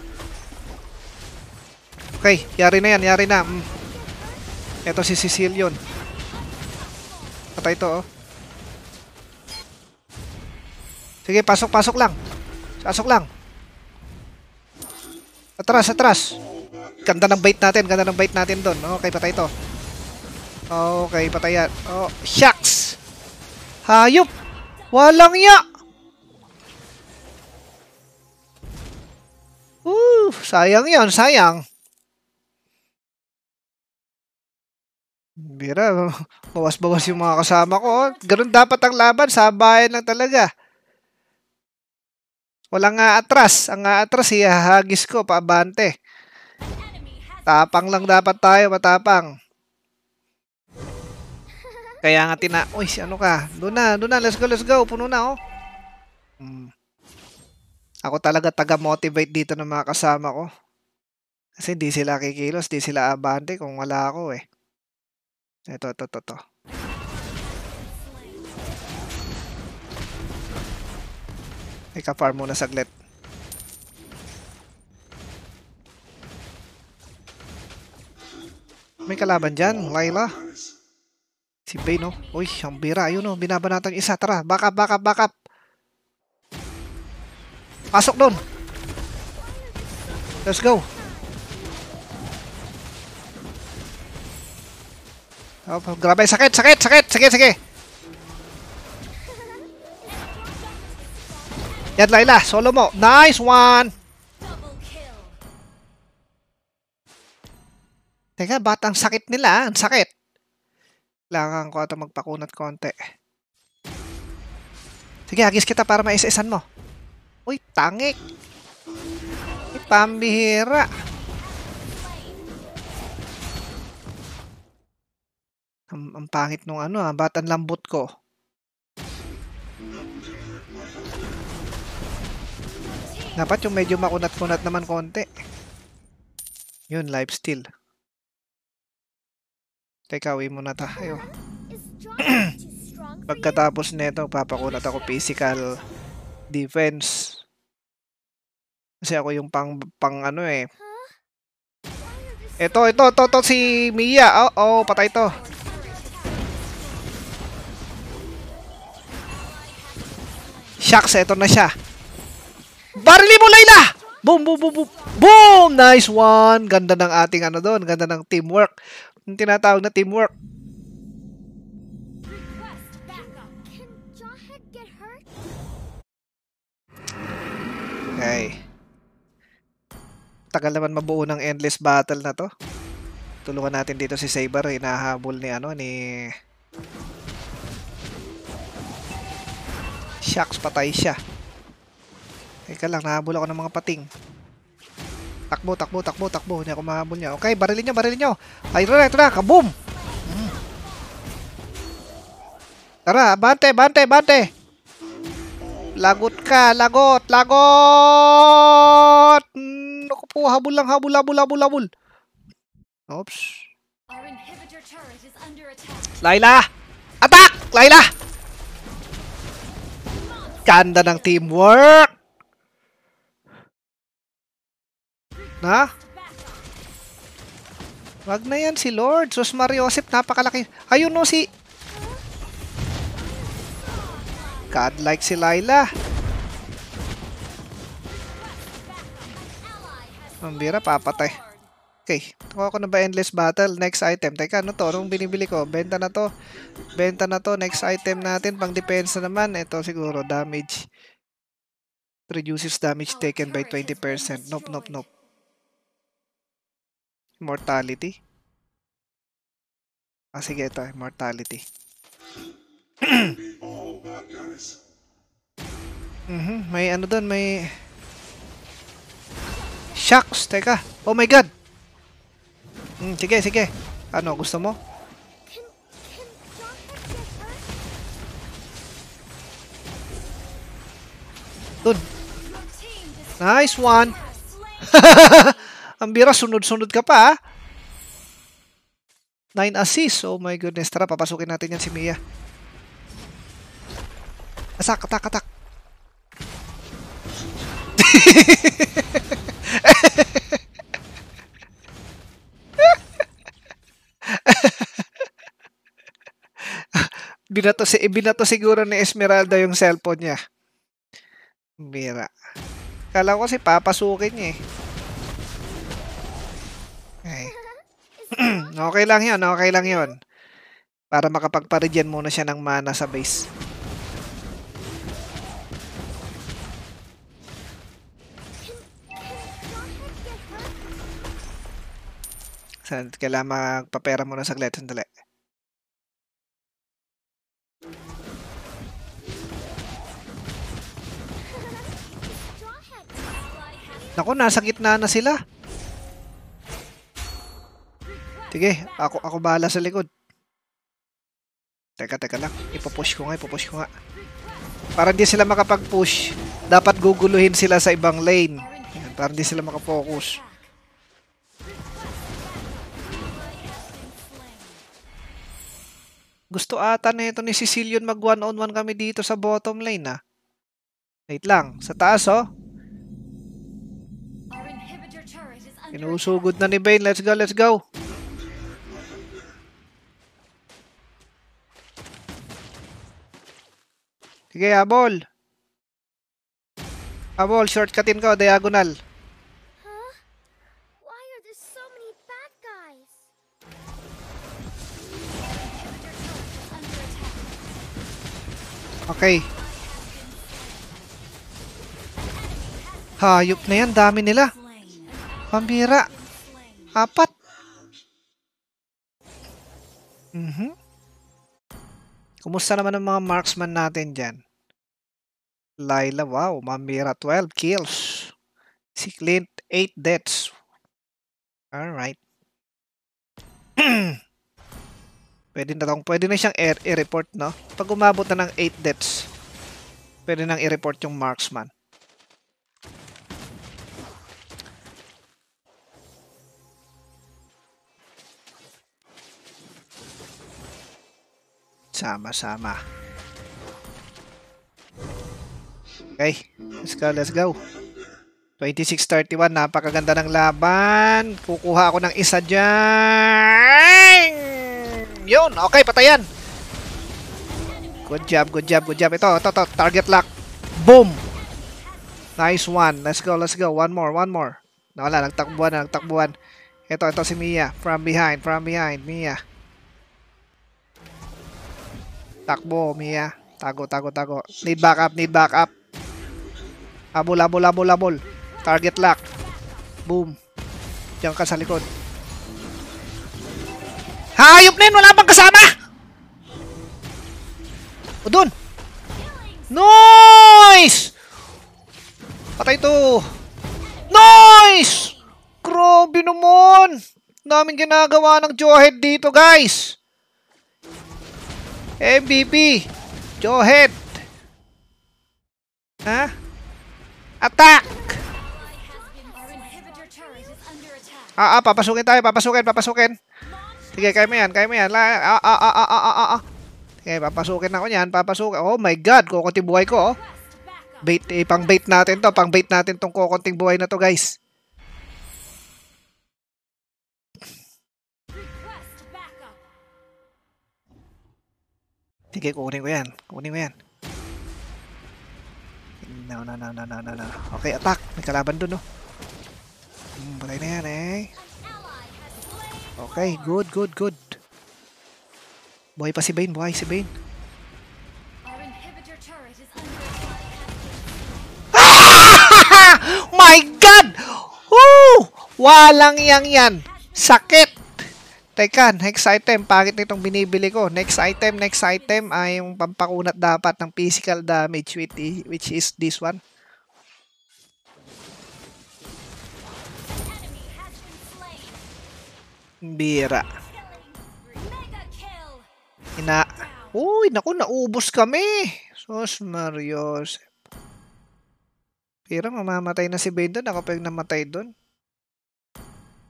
Okay, yari na yan, yari na. Mm. Ito si Cecil Patay ito, oh. Sige, pasok, pasok lang. Pasok lang. Atras, atras. Atras. Ganda ng bait natin. Ganda ng bait natin doon. Okay, patay to. Okay, patay yan. Oh, shucks! Hayop! Walang ya! Woo! Sayang yan, sayang. Bira, bawas-bawas yung mga kasama ko. Oh. Ganun dapat ang laban, sabayan lang talaga. Walang nga atras. Ang nga atras, ihahagis ko, paabante. Tapang lang dapat tayo, matapang. Kaya nga tina... Uy, ano ka? Doon na, doon na. Let's go, let's go. Puno na, oh. Hmm. Ako talaga taga-motivate dito ng mga kasama ko. Kasi hindi sila kikilos, hindi sila abante kung wala ako, eh. Ito, ito, ito, ito. Ika-farm muna saglit. May kalaban dyan, Laila. Si Bane, no? Oh. Uy, ang bira. Ayun, no? Oh, Binabanatan isa. Tara, back up, back Pasok doon. Let's go. Oh, grabe, sakit, sakit, sakit, sakit, sige. Yan, Laila, solo mo. Nice one! Teka, ba't ang sakit nila? Ah. Ang sakit. Kailangan ko ata magpakunat konti. Sige, agis kita para maisa-isan mo. Uy, tangik. Uy, pambihira. Ang, ang pangit nung ano ha, ah. ba't ang lambot ko? Dapat yung medyo makunat-kunat naman konti. Yun, lifesteal. Teka, uwi muna tayo. Pagkatapos nito, papakunat ako physical defense. Kasi ako yung pang, pang ano eh. Ito, ito, ito, ito, si Mia. Oh, oh, patay to. Shucks, ito na siya. Barili mo, Layla! Boom, boom, boom, boom. Boom! Nice one! Ganda ng ating ano doon. Ganda ng teamwork. Yung tinatawag na teamwork. Okay. Tagal naman mabuo ng endless battle na to. Tulungan natin dito si Saber. Hinahabol ni ano, ni... Shucks, patay siya. Teka lang, nahabol ako ng mga pating. Takbo, takbo, takbo, takbo. Hindi ako mahabol niya. Okay, barilin niyo, barilin niyo. Ay, ito na, ito na. Kaboom! Hmm. Tara, bante, bante, bante. Lagot ka, lagot, lagot! Naku hmm, po, habol lang, habol, habol, habol, habol. Oops. Laila! Attack! Laila! Ganda ng teamwork! Na? Wag na yan si Lord. Sus Mariosip, napakalaki. Ayun no, si... Godlike si Layla. Mambira, papatay. Okay, nakuha ako na ba endless battle? Next item. Teka, ano to? Anong binibili ko? Benta na to. Benta na to. Next item natin, pang depensa naman. Ito siguro, damage. Reduces damage taken by 20%. Nope, nope, nope. Mortality. Ah, sige ito, mortality. mm may ano doon, may... Shucks, teka. Oh my god! Mm, sige, sige. Ano, gusto mo? Dun. Nice one! Ang bira, sunod-sunod ka pa. 9 ah. assists. Oh my goodness. Tara, papasukin natin yan si Mia. Asak, atak, atak. binato si binato siguro ni Esmeralda yung cellphone niya. Bira. Kala ko si papasukin niya eh. okay lang yun, okay lang yun. Para makapagparegen muna siya ng mana sa base. So, kailangan magpapera muna saglit. Sandali. Naku, nasa gitna na sila. Sige, ako, ako bahala sa likod. Teka, teka lang. Ipo-push ko nga, ipo-push ko nga. Para hindi sila makapag-push, dapat guguluhin sila sa ibang lane. Yan, para hindi sila makafocus. Gusto ata na ito ni Sicilian mag one on one kami dito sa bottom lane ah. Wait lang, sa taas oh. Inusugod na ni Bane. Let's go, let's go. Sige, habol. Habol, shortcutin ko, diagonal. Huh? Why are there so many bad guys? Okay. Hayop na yan, dami nila. Pambira. Apat. Mhm. Mm -hmm. Kumusta naman ang mga marksman natin dyan? Laila, wow. Mamira, 12 kills. Si Clint, 8 deaths. Alright. pwede na tong, pwede na siyang i-report, no? Pag umabot na ng 8 deaths, pwede nang i-report yung marksman. Sama-sama. Okay, let's go, let's go. 26-31, napakaganda ng laban. Kukuha ako ng isa dyan. Yun, okay, patayan. Good job, good job, good job. Ito, ito, ito, target lock. Boom! Nice one. Let's go, let's go. One more, one more. Nawala, nagtakbuhan na, nagtakbuhan. Ito, ito si Mia. From behind, from behind, Mia. Takbo, Mia. Tago, tago, tago. Need backup, need backup. Habol, habol, habol, habol. Target lock. Boom. Diyan ka sa likod. Hayop na yun! Wala bang kasama! O dun! Noise! Patay to! Noise! Grabe naman! Daming ginagawa ng Johead dito, guys! MVP! Johead! Ha? Huh? Attack! Ah, ah, papasukin tayo, papasukin, papasukin. Sige, kaya mo yan, kaya mo yan. La, ah, ah, ah, ah, ah, ah, ah. Sige, papasukin ako yan, papasukin. Oh my god, kukunti buhay ko, oh. Bait, eh, pang bait natin to, pang bait natin tong kukunting buhay na to, guys. Sige, kukunin ko yan, kukunin ko yan. No, no, no, no, no, no, no. Okay, attack. May kalaban dun, no? Hmm, patay na yan, eh. Okay, good, good, good. Buhay pa si Bane, buhay si Bane. Ah! My God! Woo! Walang yang yan. Sakit! Teka, next item, pangit nitong binibili ko. Next item, next item ay yung pampakunat dapat ng physical damage which is this one. Bira. Ina. Uy, naku, naubos kami. Sos Mario. Pero mamamatay na si Bane doon. Ako pa yung namatay doon.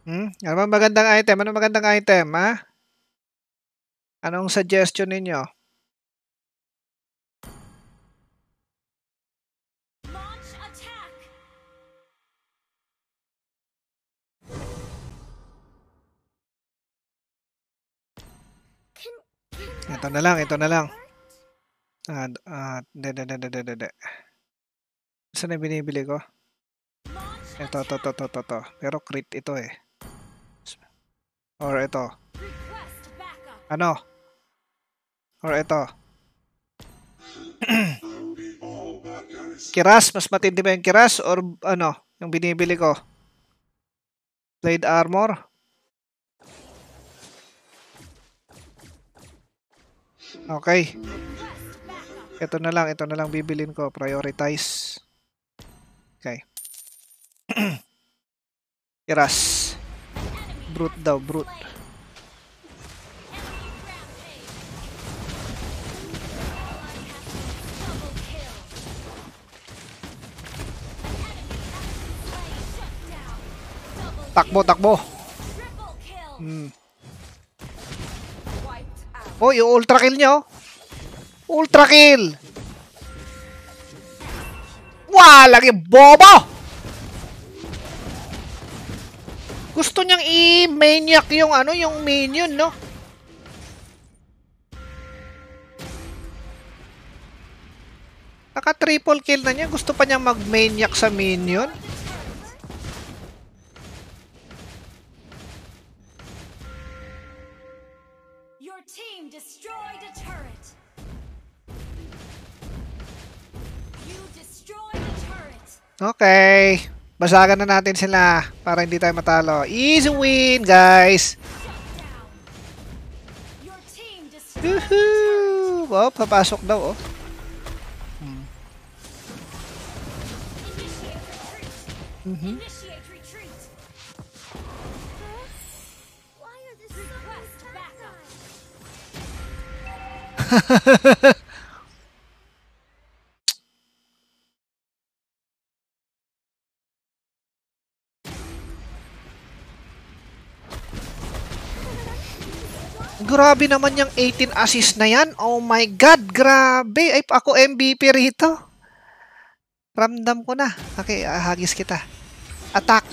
Hmm? Ano bang magandang item? Ano magandang item, ha? Anong suggestion ninyo? Ito na lang, ito na lang. Ah, ah, de, de, de, de, de, de. Saan na binibili ko? Ito, to, to, to, to, to. Pero crit ito eh. Or ito. Ano? Or ito. kiras, mas matindi ba yung kiras or ano, yung binibili ko? Blade armor? Okay. Ito na lang, ito na lang bibilin ko. Prioritize. Okay. kiras. Brute daw, brute. Takbo, takbo. Hmm. Oh, yung ultra kill niya, oh. Ultra kill! Wala, lagi bobo! Gusto niyang i-maniac yung ano, yung minion, no? Naka-triple kill na niya. Gusto pa niyang mag-maniac sa minion. Your team destroyed a turret. You destroyed a turret. Okay. Basagan na natin sila para hindi tayo matalo. Easy win, guys! Woohoo! Oh, papasok daw, oh. Hmm. Mm -hmm. grabe naman yung 18 assist na yan. Oh my God, grabe. Ay, ako MVP rito. Ramdam ko na. Okay, ahagis kita. Attack.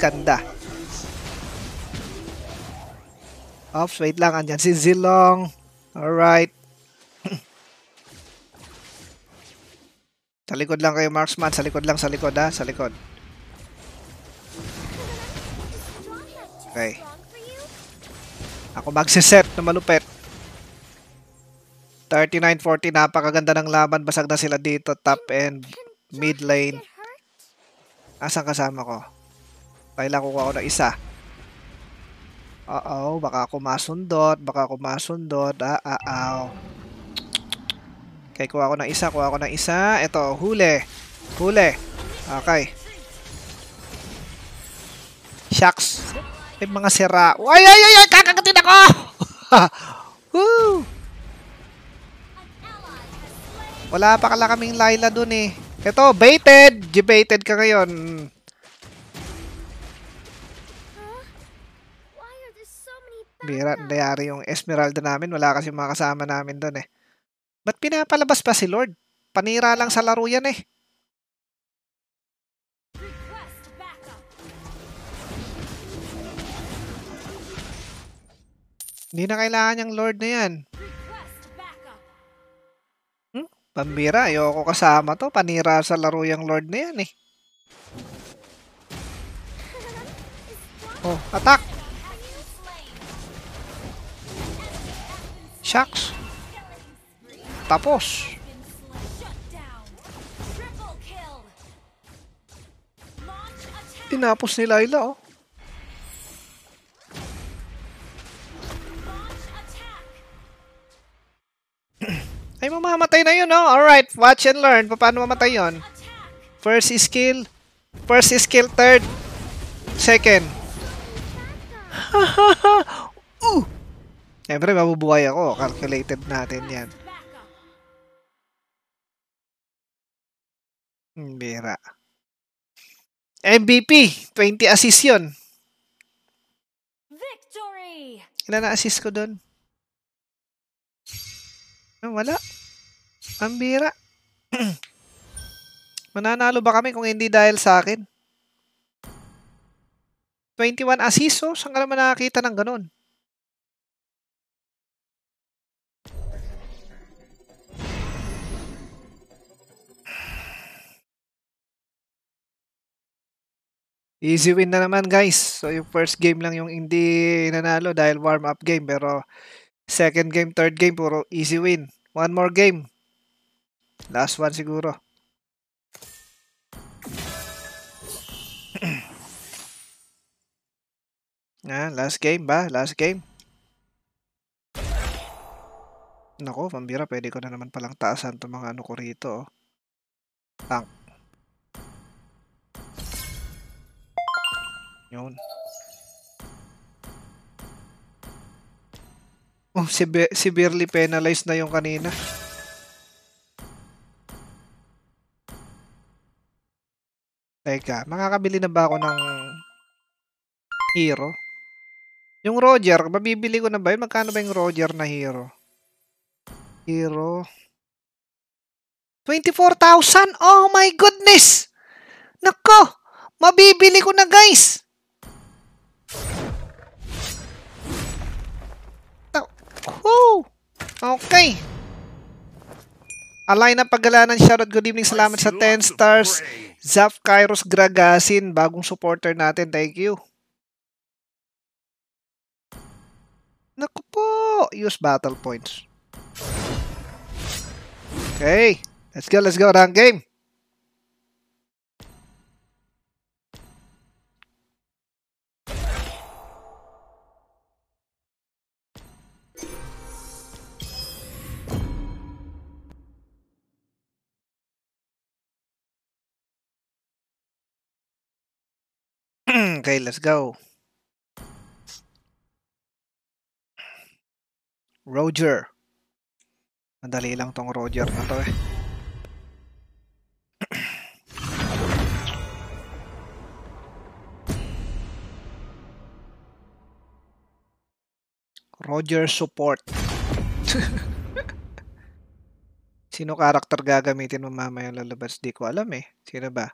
Ganda. Ops, wait lang. Andyan si Zilong. Alright. sa likod lang kayo, marksman. Sa likod lang, sa likod ha. Sa likod. Okay. Ako magsiset na malupet. 39-40, napakaganda ng laban. Basag na sila dito, top end, mid lane. Asan kasama ko? Kailan ko ko na isa. Uh Oo, -oh, baka ako masundot, baka ako masundot. Ah, ah, ah. Okay, kuha ko ng isa, kuha ako ng isa. Ito, huli. Huli. Okay. Shucks. May mga sira. Ay, ay, ay, ay! Kakagatin ako! Woo! Wala pa kala kaming Layla dun eh. Ito, baited! Debated ka ngayon. Bira, dayari yung Esmeralda namin. Wala kasi mga kasama namin dun eh. Ba't pinapalabas pa si Lord? Panira lang sa laro yan eh. Hindi na kailangan yung Lord na yan. Hmm? Pambira, ayoko kasama to. Panira sa laro yung Lord na yan eh. Oh, attack! Shucks! Tapos! Tinapos ni Laila oh. Ay, mamamatay na yun, no? Oh. Alright, watch and learn. Paano mamatay yon? First skill. First skill, third. Second. uh! Siyempre, mabubuhay ako. Calculated natin yan. Hmm, bira. MVP! 20 assist yun. Ilan na assist ko doon? Ano, wala. Ang bira. Mananalo ba kami kung hindi dahil sa akin? 21 assists, oh. Saan ka naman nakakita ng ganun? Easy win na naman guys. So yung first game lang yung hindi nanalo dahil warm up game pero second game, third game puro easy win. One more game. Last one siguro. ah, last game ba? Last game? Nako, pambira. Pwede ko na naman palang taasan itong mga ano ko rito. Oh. Tank. Yun. Oh, sever- severely penalized na yung kanina. Teka, makakabili na ba ako ng hero? Yung Roger, mabibili ko na ba yun? Magkano ba yung Roger na hero? Hero. 24,000! Oh my goodness! Nako! Mabibili ko na guys! Woo! Okay. Alay na paggalanan. Shoutout. Good evening. Salamat sa 10 stars. Zaf Kairos Gragasin. Bagong supporter natin. Thank you. Naku po. Use battle points. Okay. Let's go. Let's go. Rank game. Okay, let's go. Roger. Madali lang tong Roger na to eh. Roger support. Sino karakter gagamitin mo mamaya lalabas? Di ko alam eh. Sino ba?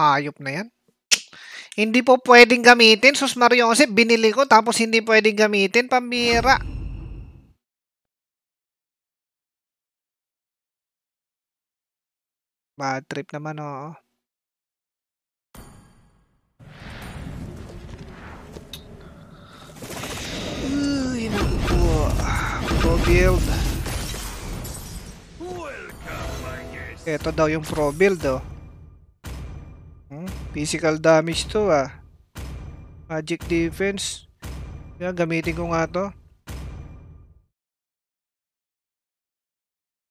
hayop na yan. Hindi po pwedeng gamitin. Sus Mario kasi binili ko tapos hindi pwedeng gamitin. Pambira. Bad trip naman oo. Oh. Pro build. Ito daw yung pro build oh. Physical damage to ah. Magic defense. Yan, gamitin ko nga to.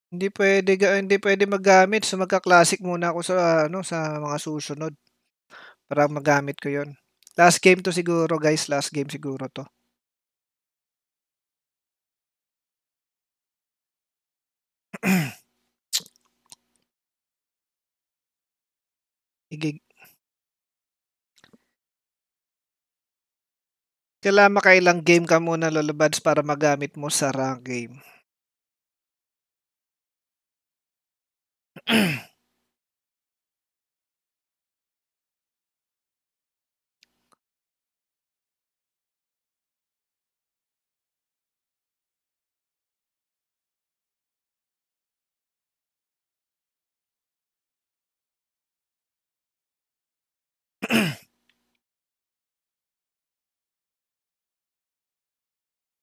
Hindi pwede hindi pwede magamit. So magka-classic muna ako sa ano sa mga susunod para magamit ko 'yon. Last game to siguro, guys. Last game siguro to. Igig Kailangan makailang game ka muna, Lolo Bads, para magamit mo sa rank game.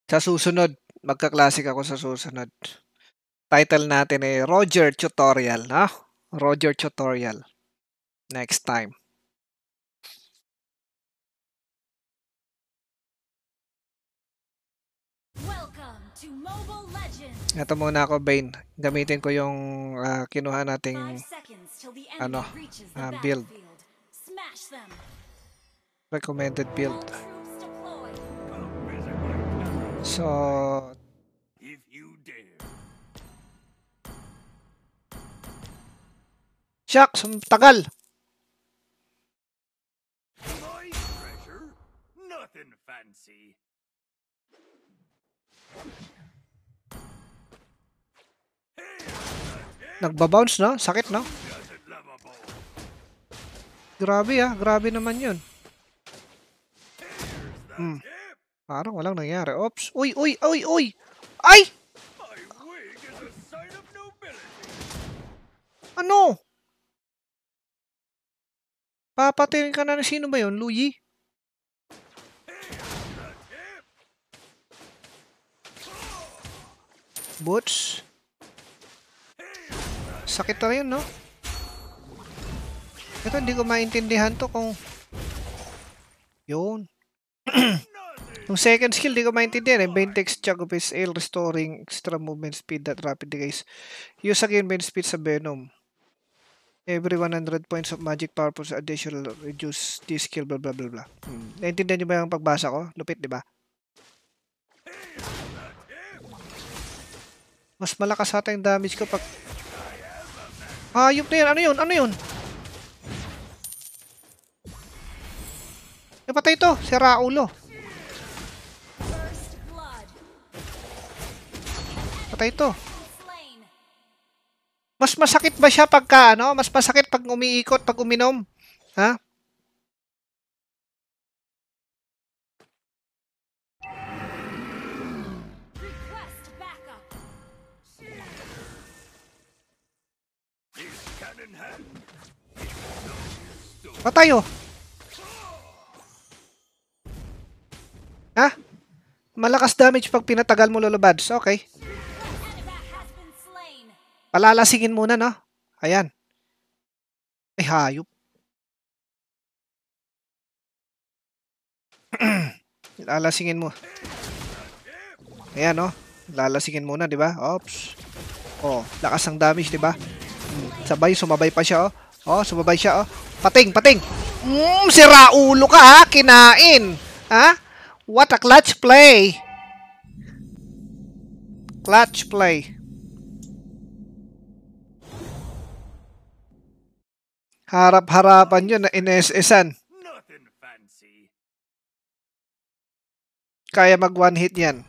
Sa susunod, magka-classic ako sa susunod. Title natin ay Roger Tutorial, no? Roger Tutorial. Next time. Ito muna ako, Bane. Gamitin ko yung uh, kinuha nating ano, uh, build. Recommended build. So if you dare. Shucks, ang tagal. My treasure, nothing fancy. Nagbabounce na, sakit no? Grabe ah, grabe naman 'yun. Mm. Parang walang nangyari. Oops. Uy, uy, uy, uy! Ay! Ano? Papatayin ka na ng sino ba yun? Luigi? Boots? Sakit na yun, no? Ito, hindi ko maintindihan to kung... Yun. Yung second skill, di ko maintindihan eh. Main text chug of his ale, restoring extra movement speed that rapid guys. Use again main speed sa Venom. Every 100 points of magic power plus additional reduce this skill, blah blah blah blah. Hmm. Naintindihan nyo ba yung pagbasa ko? Lupit, di ba? Mas malakas ata yung damage ko pag... Hayop ah, na yun! Ano yun? Ano yun? Napatay ito! Sira ulo! patay to. Mas masakit ba siya pagka ano? Mas masakit pag umiikot, pag uminom? Ha? Patay oh. Ha? Malakas damage pag pinatagal mo lolo bads. Okay. Palalasingin muna, no? Ayan. Ay, hayop. Lalasingin mo. Ayan, no? Lalasingin muna, di ba? Oops. Oh, lakas ng damage, di ba? Sabay, sumabay pa siya, oh. Oh, sumabay siya, oh. Pating, pating. Mm, sira ulo ka, ha? Kinain. Ha? What a clutch play. Clutch play. harap-harapan yun na inesesan. Kaya mag one hit yan.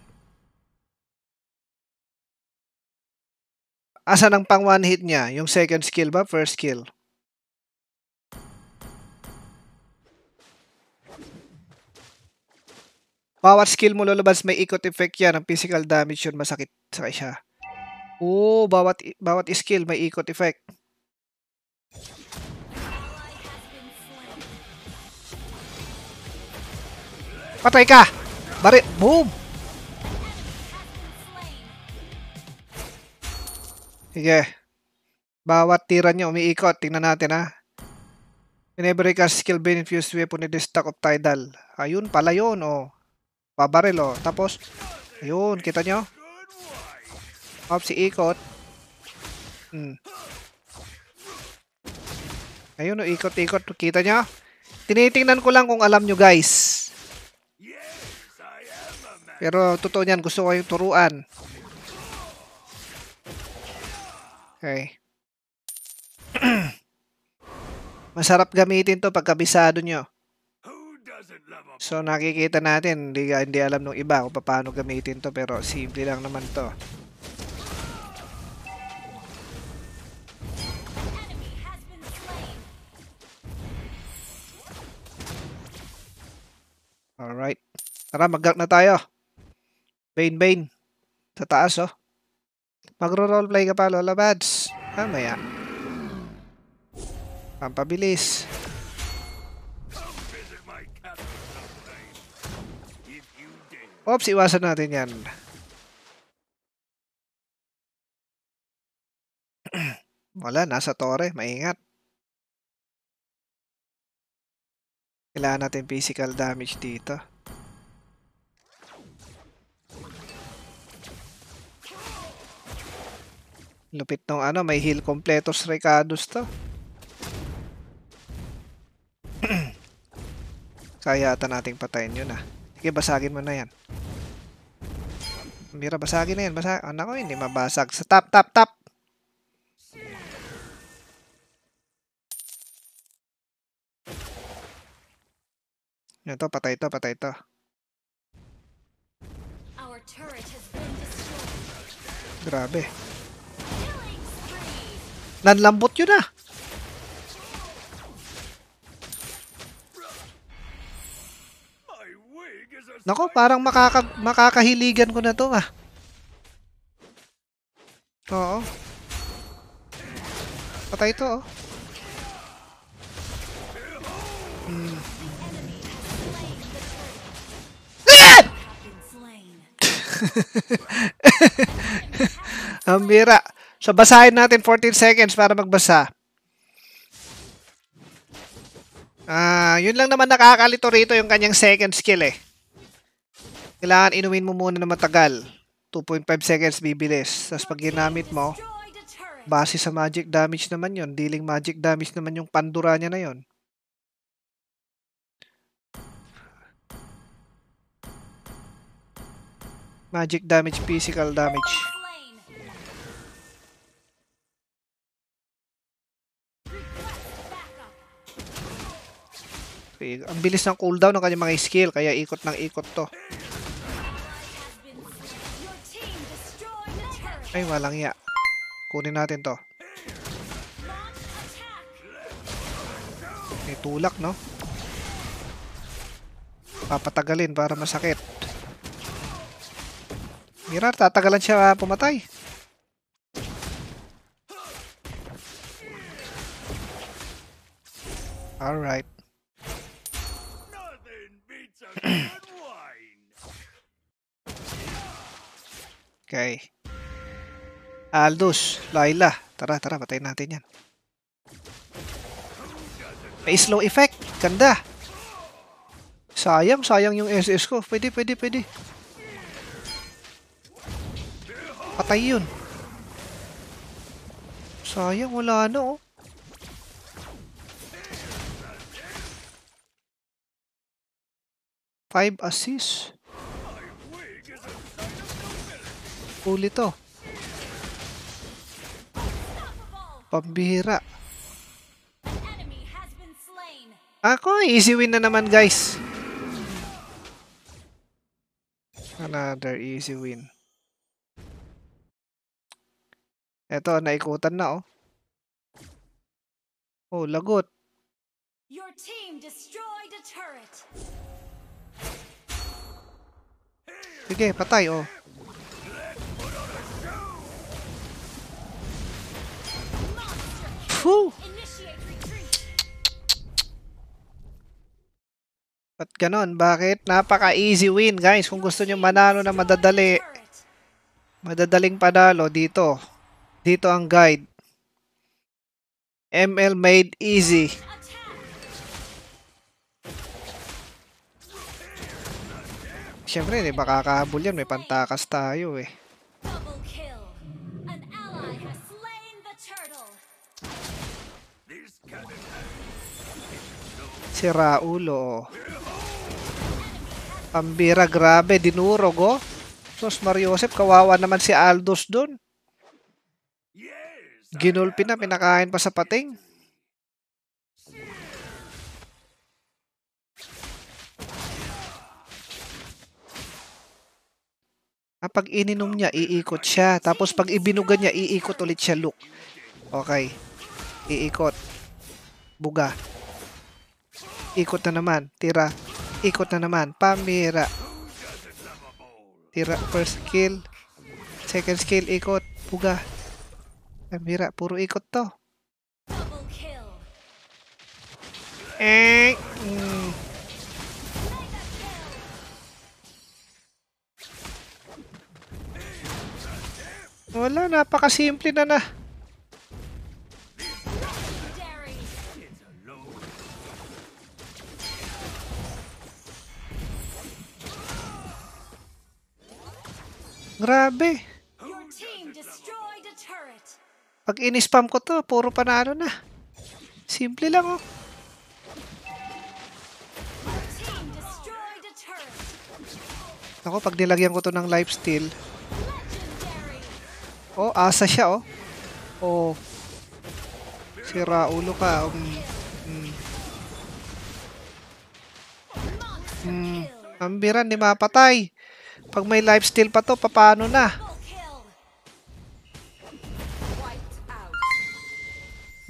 Asan ang pang one hit niya? Yung second skill ba? First skill. Bawat skill mo lalabas may ikot effect yan. Ang physical damage yun masakit sa siya. Oo, bawat, bawat skill may ikot effect. Patay ka! Bari! Boom! Sige. Bawat tira niya umiikot. Tingnan natin ha. Whenever you cast skill bane infused weapon in the stack of tidal. Ayun pala yun o. Oh. Pabaril Oh. Tapos, ayun. Kita nyo? Off si ikot. Hmm. Ayun o. Oh, Ikot-ikot. Kita nyo? Tinitingnan ko lang kung alam nyo guys pero totoo niyan, gusto ko yung turuan. Okay. Masarap gamitin to pagkabisado nyo. So nakikita natin, hindi, hindi alam nung iba kung paano gamitin to pero simple lang naman to. Alright. Tara, mag na tayo. Bane Bane. Sa taas, oh. Magro-roleplay ka pa, Lola Bads. Mamaya. Pampabilis. Oops, iwasan natin yan. Wala, nasa tore. Maingat. Kailangan natin physical damage dito. Lupit nung ano, may heal completos recados to. Kaya ata nating patayin yun ah. Sige, basagin mo na yan. Mira, basagin na yan. Basag Oh, ah, nako, hindi mabasag. Sa tap, tap, tap! Yan to, patay to, patay to. Grabe. Nanlambot yun ah. Nako, parang makaka makakahiligan ko na to ah. Oo. Patay to oh. Hmm. Ah! Ang So, basahin natin 14 seconds para magbasa. Ah, uh, yun lang naman nakakalito rito yung kanyang second skill eh. Kailangan inumin mo muna na matagal. 2.5 seconds bibilis. Tapos pag ginamit mo, base sa magic damage naman yon Dealing magic damage naman yung pandura niya na yon Magic damage, physical damage. Okay, ang bilis ng cooldown ng kanyang mga skill, kaya ikot ng ikot to. Ay, walang ya. Kunin natin to. May tulak, no? Papatagalin para masakit. Mirar, tatagalan siya ah, pumatay. Alright okay. Aldous, Laila. Tara, tara, patayin natin yan. May slow effect. Ganda. Sayang, sayang yung SS ko. Pwede, pwede, pwede. Patay yun. Sayang, wala na oh. 5 assists. Uli to. Pambihira. Ako, easy win na naman guys. Another easy win. Eto, naikutan na oh. Oh, lagot. Your team destroyed a turret. Sige, patay, oh. Phew! At ganon, bakit? Napaka-easy win, guys. Kung gusto nyo manalo na madadali, madadaling panalo dito. Dito ang guide. ML made easy. Siyempre, di ba kakahabol yan? May pantakas tayo eh. Si Raulo. Pambira, grabe. Dinurog oh. Sos Mariosep, kawawa naman si Aldos dun. Ginulpi na, pinakain pa sa pating. Kapag ah, ininom niya, iikot siya. Tapos pag ibinuga niya, iikot ulit siya, Luke. Okay. Iikot. Buga. Ikot na naman. Tira. Ikot na naman. Pamira. Tira. First kill. Second skill. Ikot. Buga. Pamira. Puro ikot to. Eh. Mm. Wala, napakasimple na na. Grabe. Pag in-spam ko to, puro panalo na. Simple lang oh. Ako, pag nilagyan ko to ng lifesteal, Oh, asa siya, oh. Oh. Sira ulo ka. Um, um. Hmm. hmm. Ambiran, di mapatay. Pag may life steal pa to, paano na?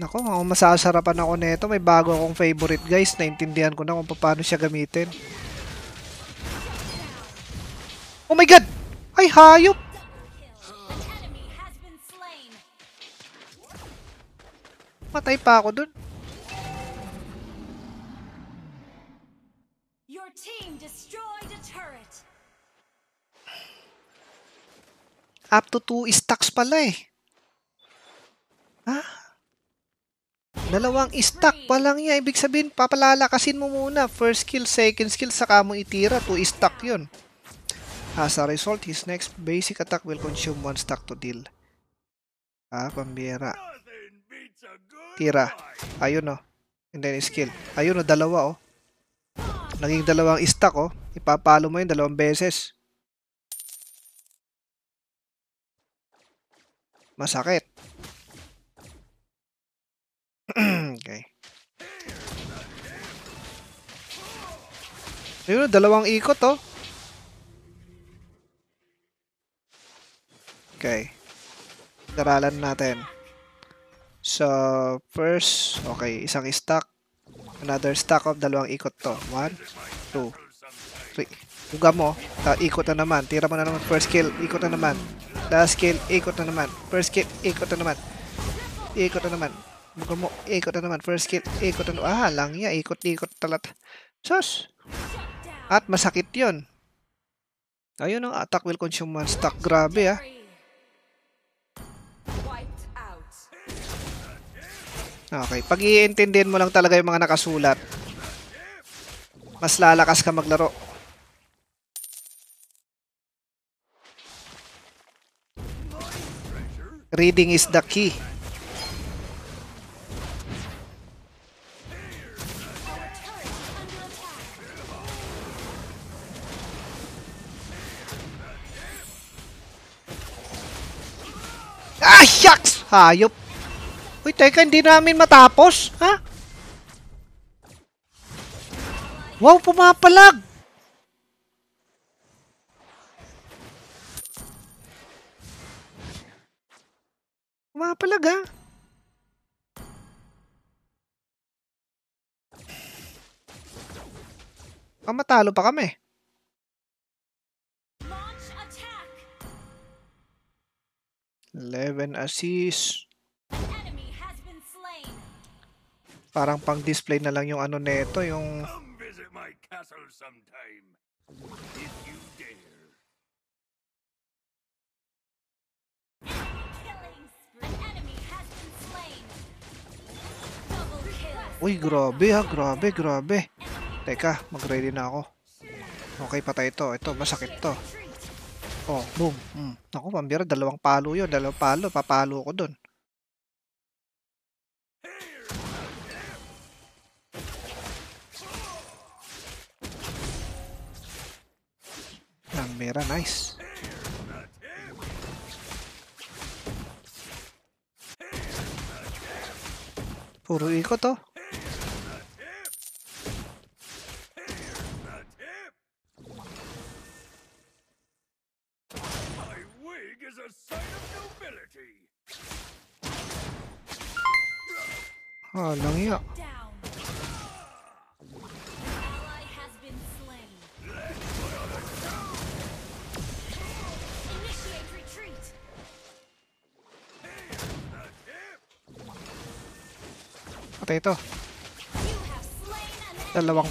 Nako, ako masasarapan ako nito. May bago akong favorite guys. Naintindihan ko na kung paano siya gamitin. Oh my god! Ay, hayop! Patay pa ako dun. Your team destroyed a turret. Up to 2 stacks pala eh. Ha? Dalawang stack pa lang yan. Ibig sabihin, papalalakasin mo muna. First skill, second skill, saka mo itira. 2 stack yun. As ah, a result, his next basic attack will consume 1 stack to deal. Ah, pambira tira. Ayun oh. And then skill. Ayun oh, dalawa oh. Naging dalawang stack oh. Ipapalo mo yun dalawang beses. Masakit. okay. Ayun, oh, dalawang ikot oh. Okay. Daralan natin. So, first, okay, isang stack. Another stack of dalawang ikot to. One, two, three. Huga mo. Ta ikot na naman. Tira mo na naman. First kill, ikot na naman. Last kill, ikot na naman. First kill, ikot na naman. Ikot na naman. Huga mo, ikot na naman. First kill, ikot na naman. Ah, lang niya. Ikot-ikot talat. Sus! At masakit yon Ayun ang attack will consume one stack. Grabe ah. Okay, pag iintindihin mo lang talaga yung mga nakasulat, mas lalakas ka maglaro. Reading is the key. Ah, shucks! Hayop! Uy, teka, hindi namin matapos. Ha? Wow, pumapalag! Pumapalag, ha? Ah, matalo pa kami. Eleven assists. Parang pang display na lang yung ano neto yung Uy, grabe ha, ah, grabe, grabe. Teka, mag-ready na ako. Okay, patay ito. Ito, masakit to. Oh, boom. Mm. Ako, pambira, dalawang palo yun. Dalawang palo, papalo ko dun. Chimera, nice. Puro ikot to. Oh.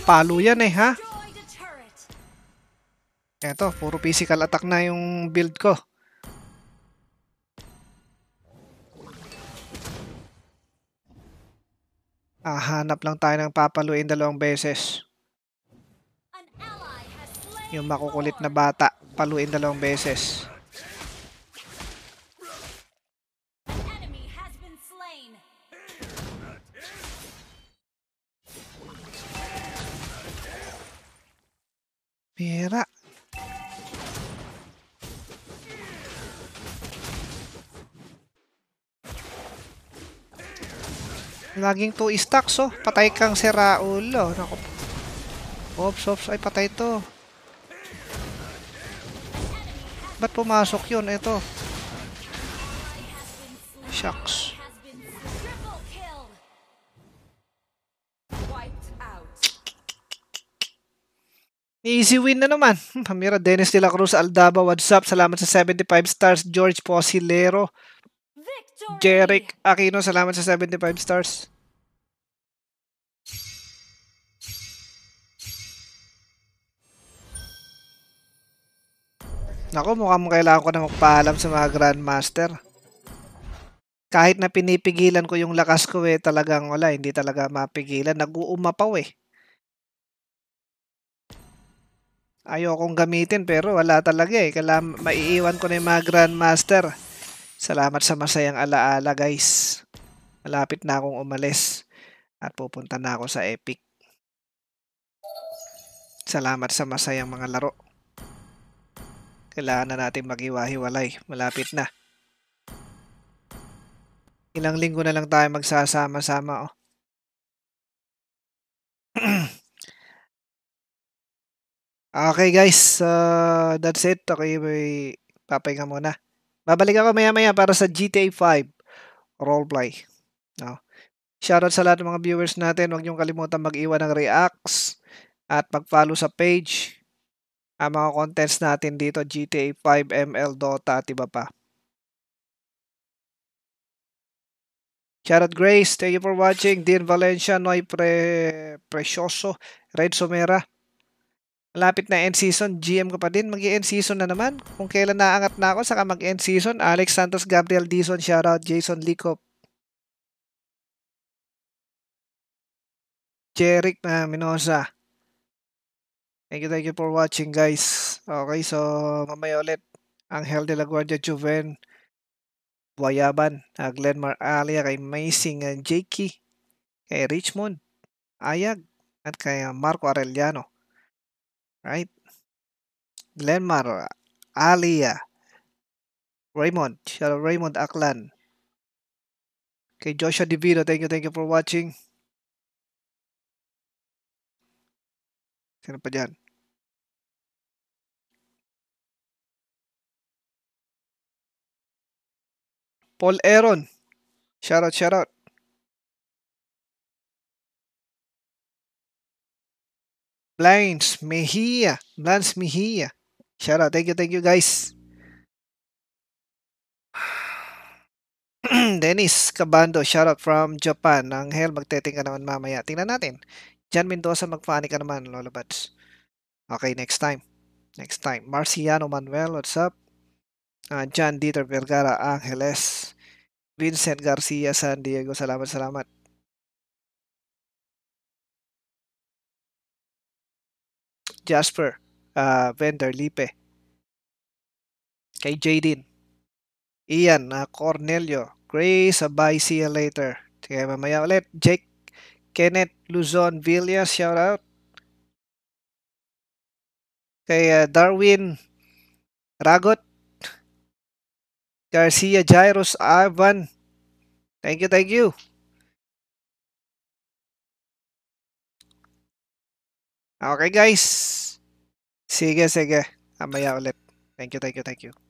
palo yan eh, ha? Eto, puro physical attack na yung build ko. Ah, hanap lang tayo ng papaluin dalawang beses. Yung makukulit na bata, paluin dalawang beses. Pera. Laging 2 stacks oh. Patay kang Seraul, oh. Nako. Ops, ops. Ay, patay to. Ba't pumasok yun? Ito. Shucks. Easy win na naman. Pamira, Dennis de la Cruz, Aldaba, what's up? Salamat sa 75 stars. George Posilero. Jeric Aquino, salamat sa 75 stars. Nako, mukhang kailangan ko na magpaalam sa mga Grandmaster. Kahit na pinipigilan ko yung lakas ko eh, talagang wala, hindi talaga mapigilan. Nag-uumapaw eh. ayokong gamitin pero wala talaga eh. Kailangan maiiwan ko na yung mga Grandmaster. Salamat sa masayang alaala guys. Malapit na akong umalis at pupunta na ako sa Epic. Salamat sa masayang mga laro. Kailangan na natin magiwahiwalay. Malapit na. Ilang linggo na lang tayo magsasama-sama oh. Okay guys, uh, that's it. Okay, may papahinga muna. Babalik ako maya-maya para sa GTA 5 roleplay. No. Shoutout sa lahat ng mga viewers natin. Huwag niyong kalimutan mag-iwan ng reacts at mag-follow sa page. Ang mga contents natin dito, GTA 5, ML, Dota at iba pa. Shoutout Grace. Thank you for watching. Dean Valencia, Noy Pre Precioso, Red Somera. Lapit na end season, GM ko pa din. Mag-end season na naman. Kung kailan naangat na ako, saka mag-end season. Alex Santos, Gabriel Dison, shoutout, Jason Likop. Jeric na uh, Minosa. Thank you, thank you for watching, guys. Okay, so mamaya ulit. Angel de la Guardia Juven. Guayaban, uh, ah, Mar Alia, kay Amazing uh, ah, Jakey, kay Richmond, Ayag, at kay uh, Marco Arellano right? Glenmar, Alia, Raymond, shout out Raymond Aklan. Okay, Joshua DeVito, thank you, thank you for watching. Sino pa dyan? Paul Aaron. Shout out, shout out. Blanche Mejia. Blanche Mejia. Shout out. Thank you, thank you, guys. Dennis Cabando, shout out from Japan. Ang hell, magteting ka naman mamaya. Tingnan natin. Jan Mendoza, magfani ka naman, Lola Buds. Okay, next time. Next time. Marciano Manuel, what's up? Uh, ah, John Dieter Vergara, Angeles. Vincent Garcia, San Diego, salamat, salamat. Jasper, uh, ah, Vander Lipe, kay Jaden, Ian uh, Cornelio, Grace Abay, ah, see you later. Sige, mamaya ulit. Jake, Kenneth, Luzon, Villa, shout out. Kay uh, Darwin, Ragot, Garcia, Jairus, Ivan. Thank you, thank you. Okay guys. Sige, sige. Amaya ulit. Thank you, thank you, thank you.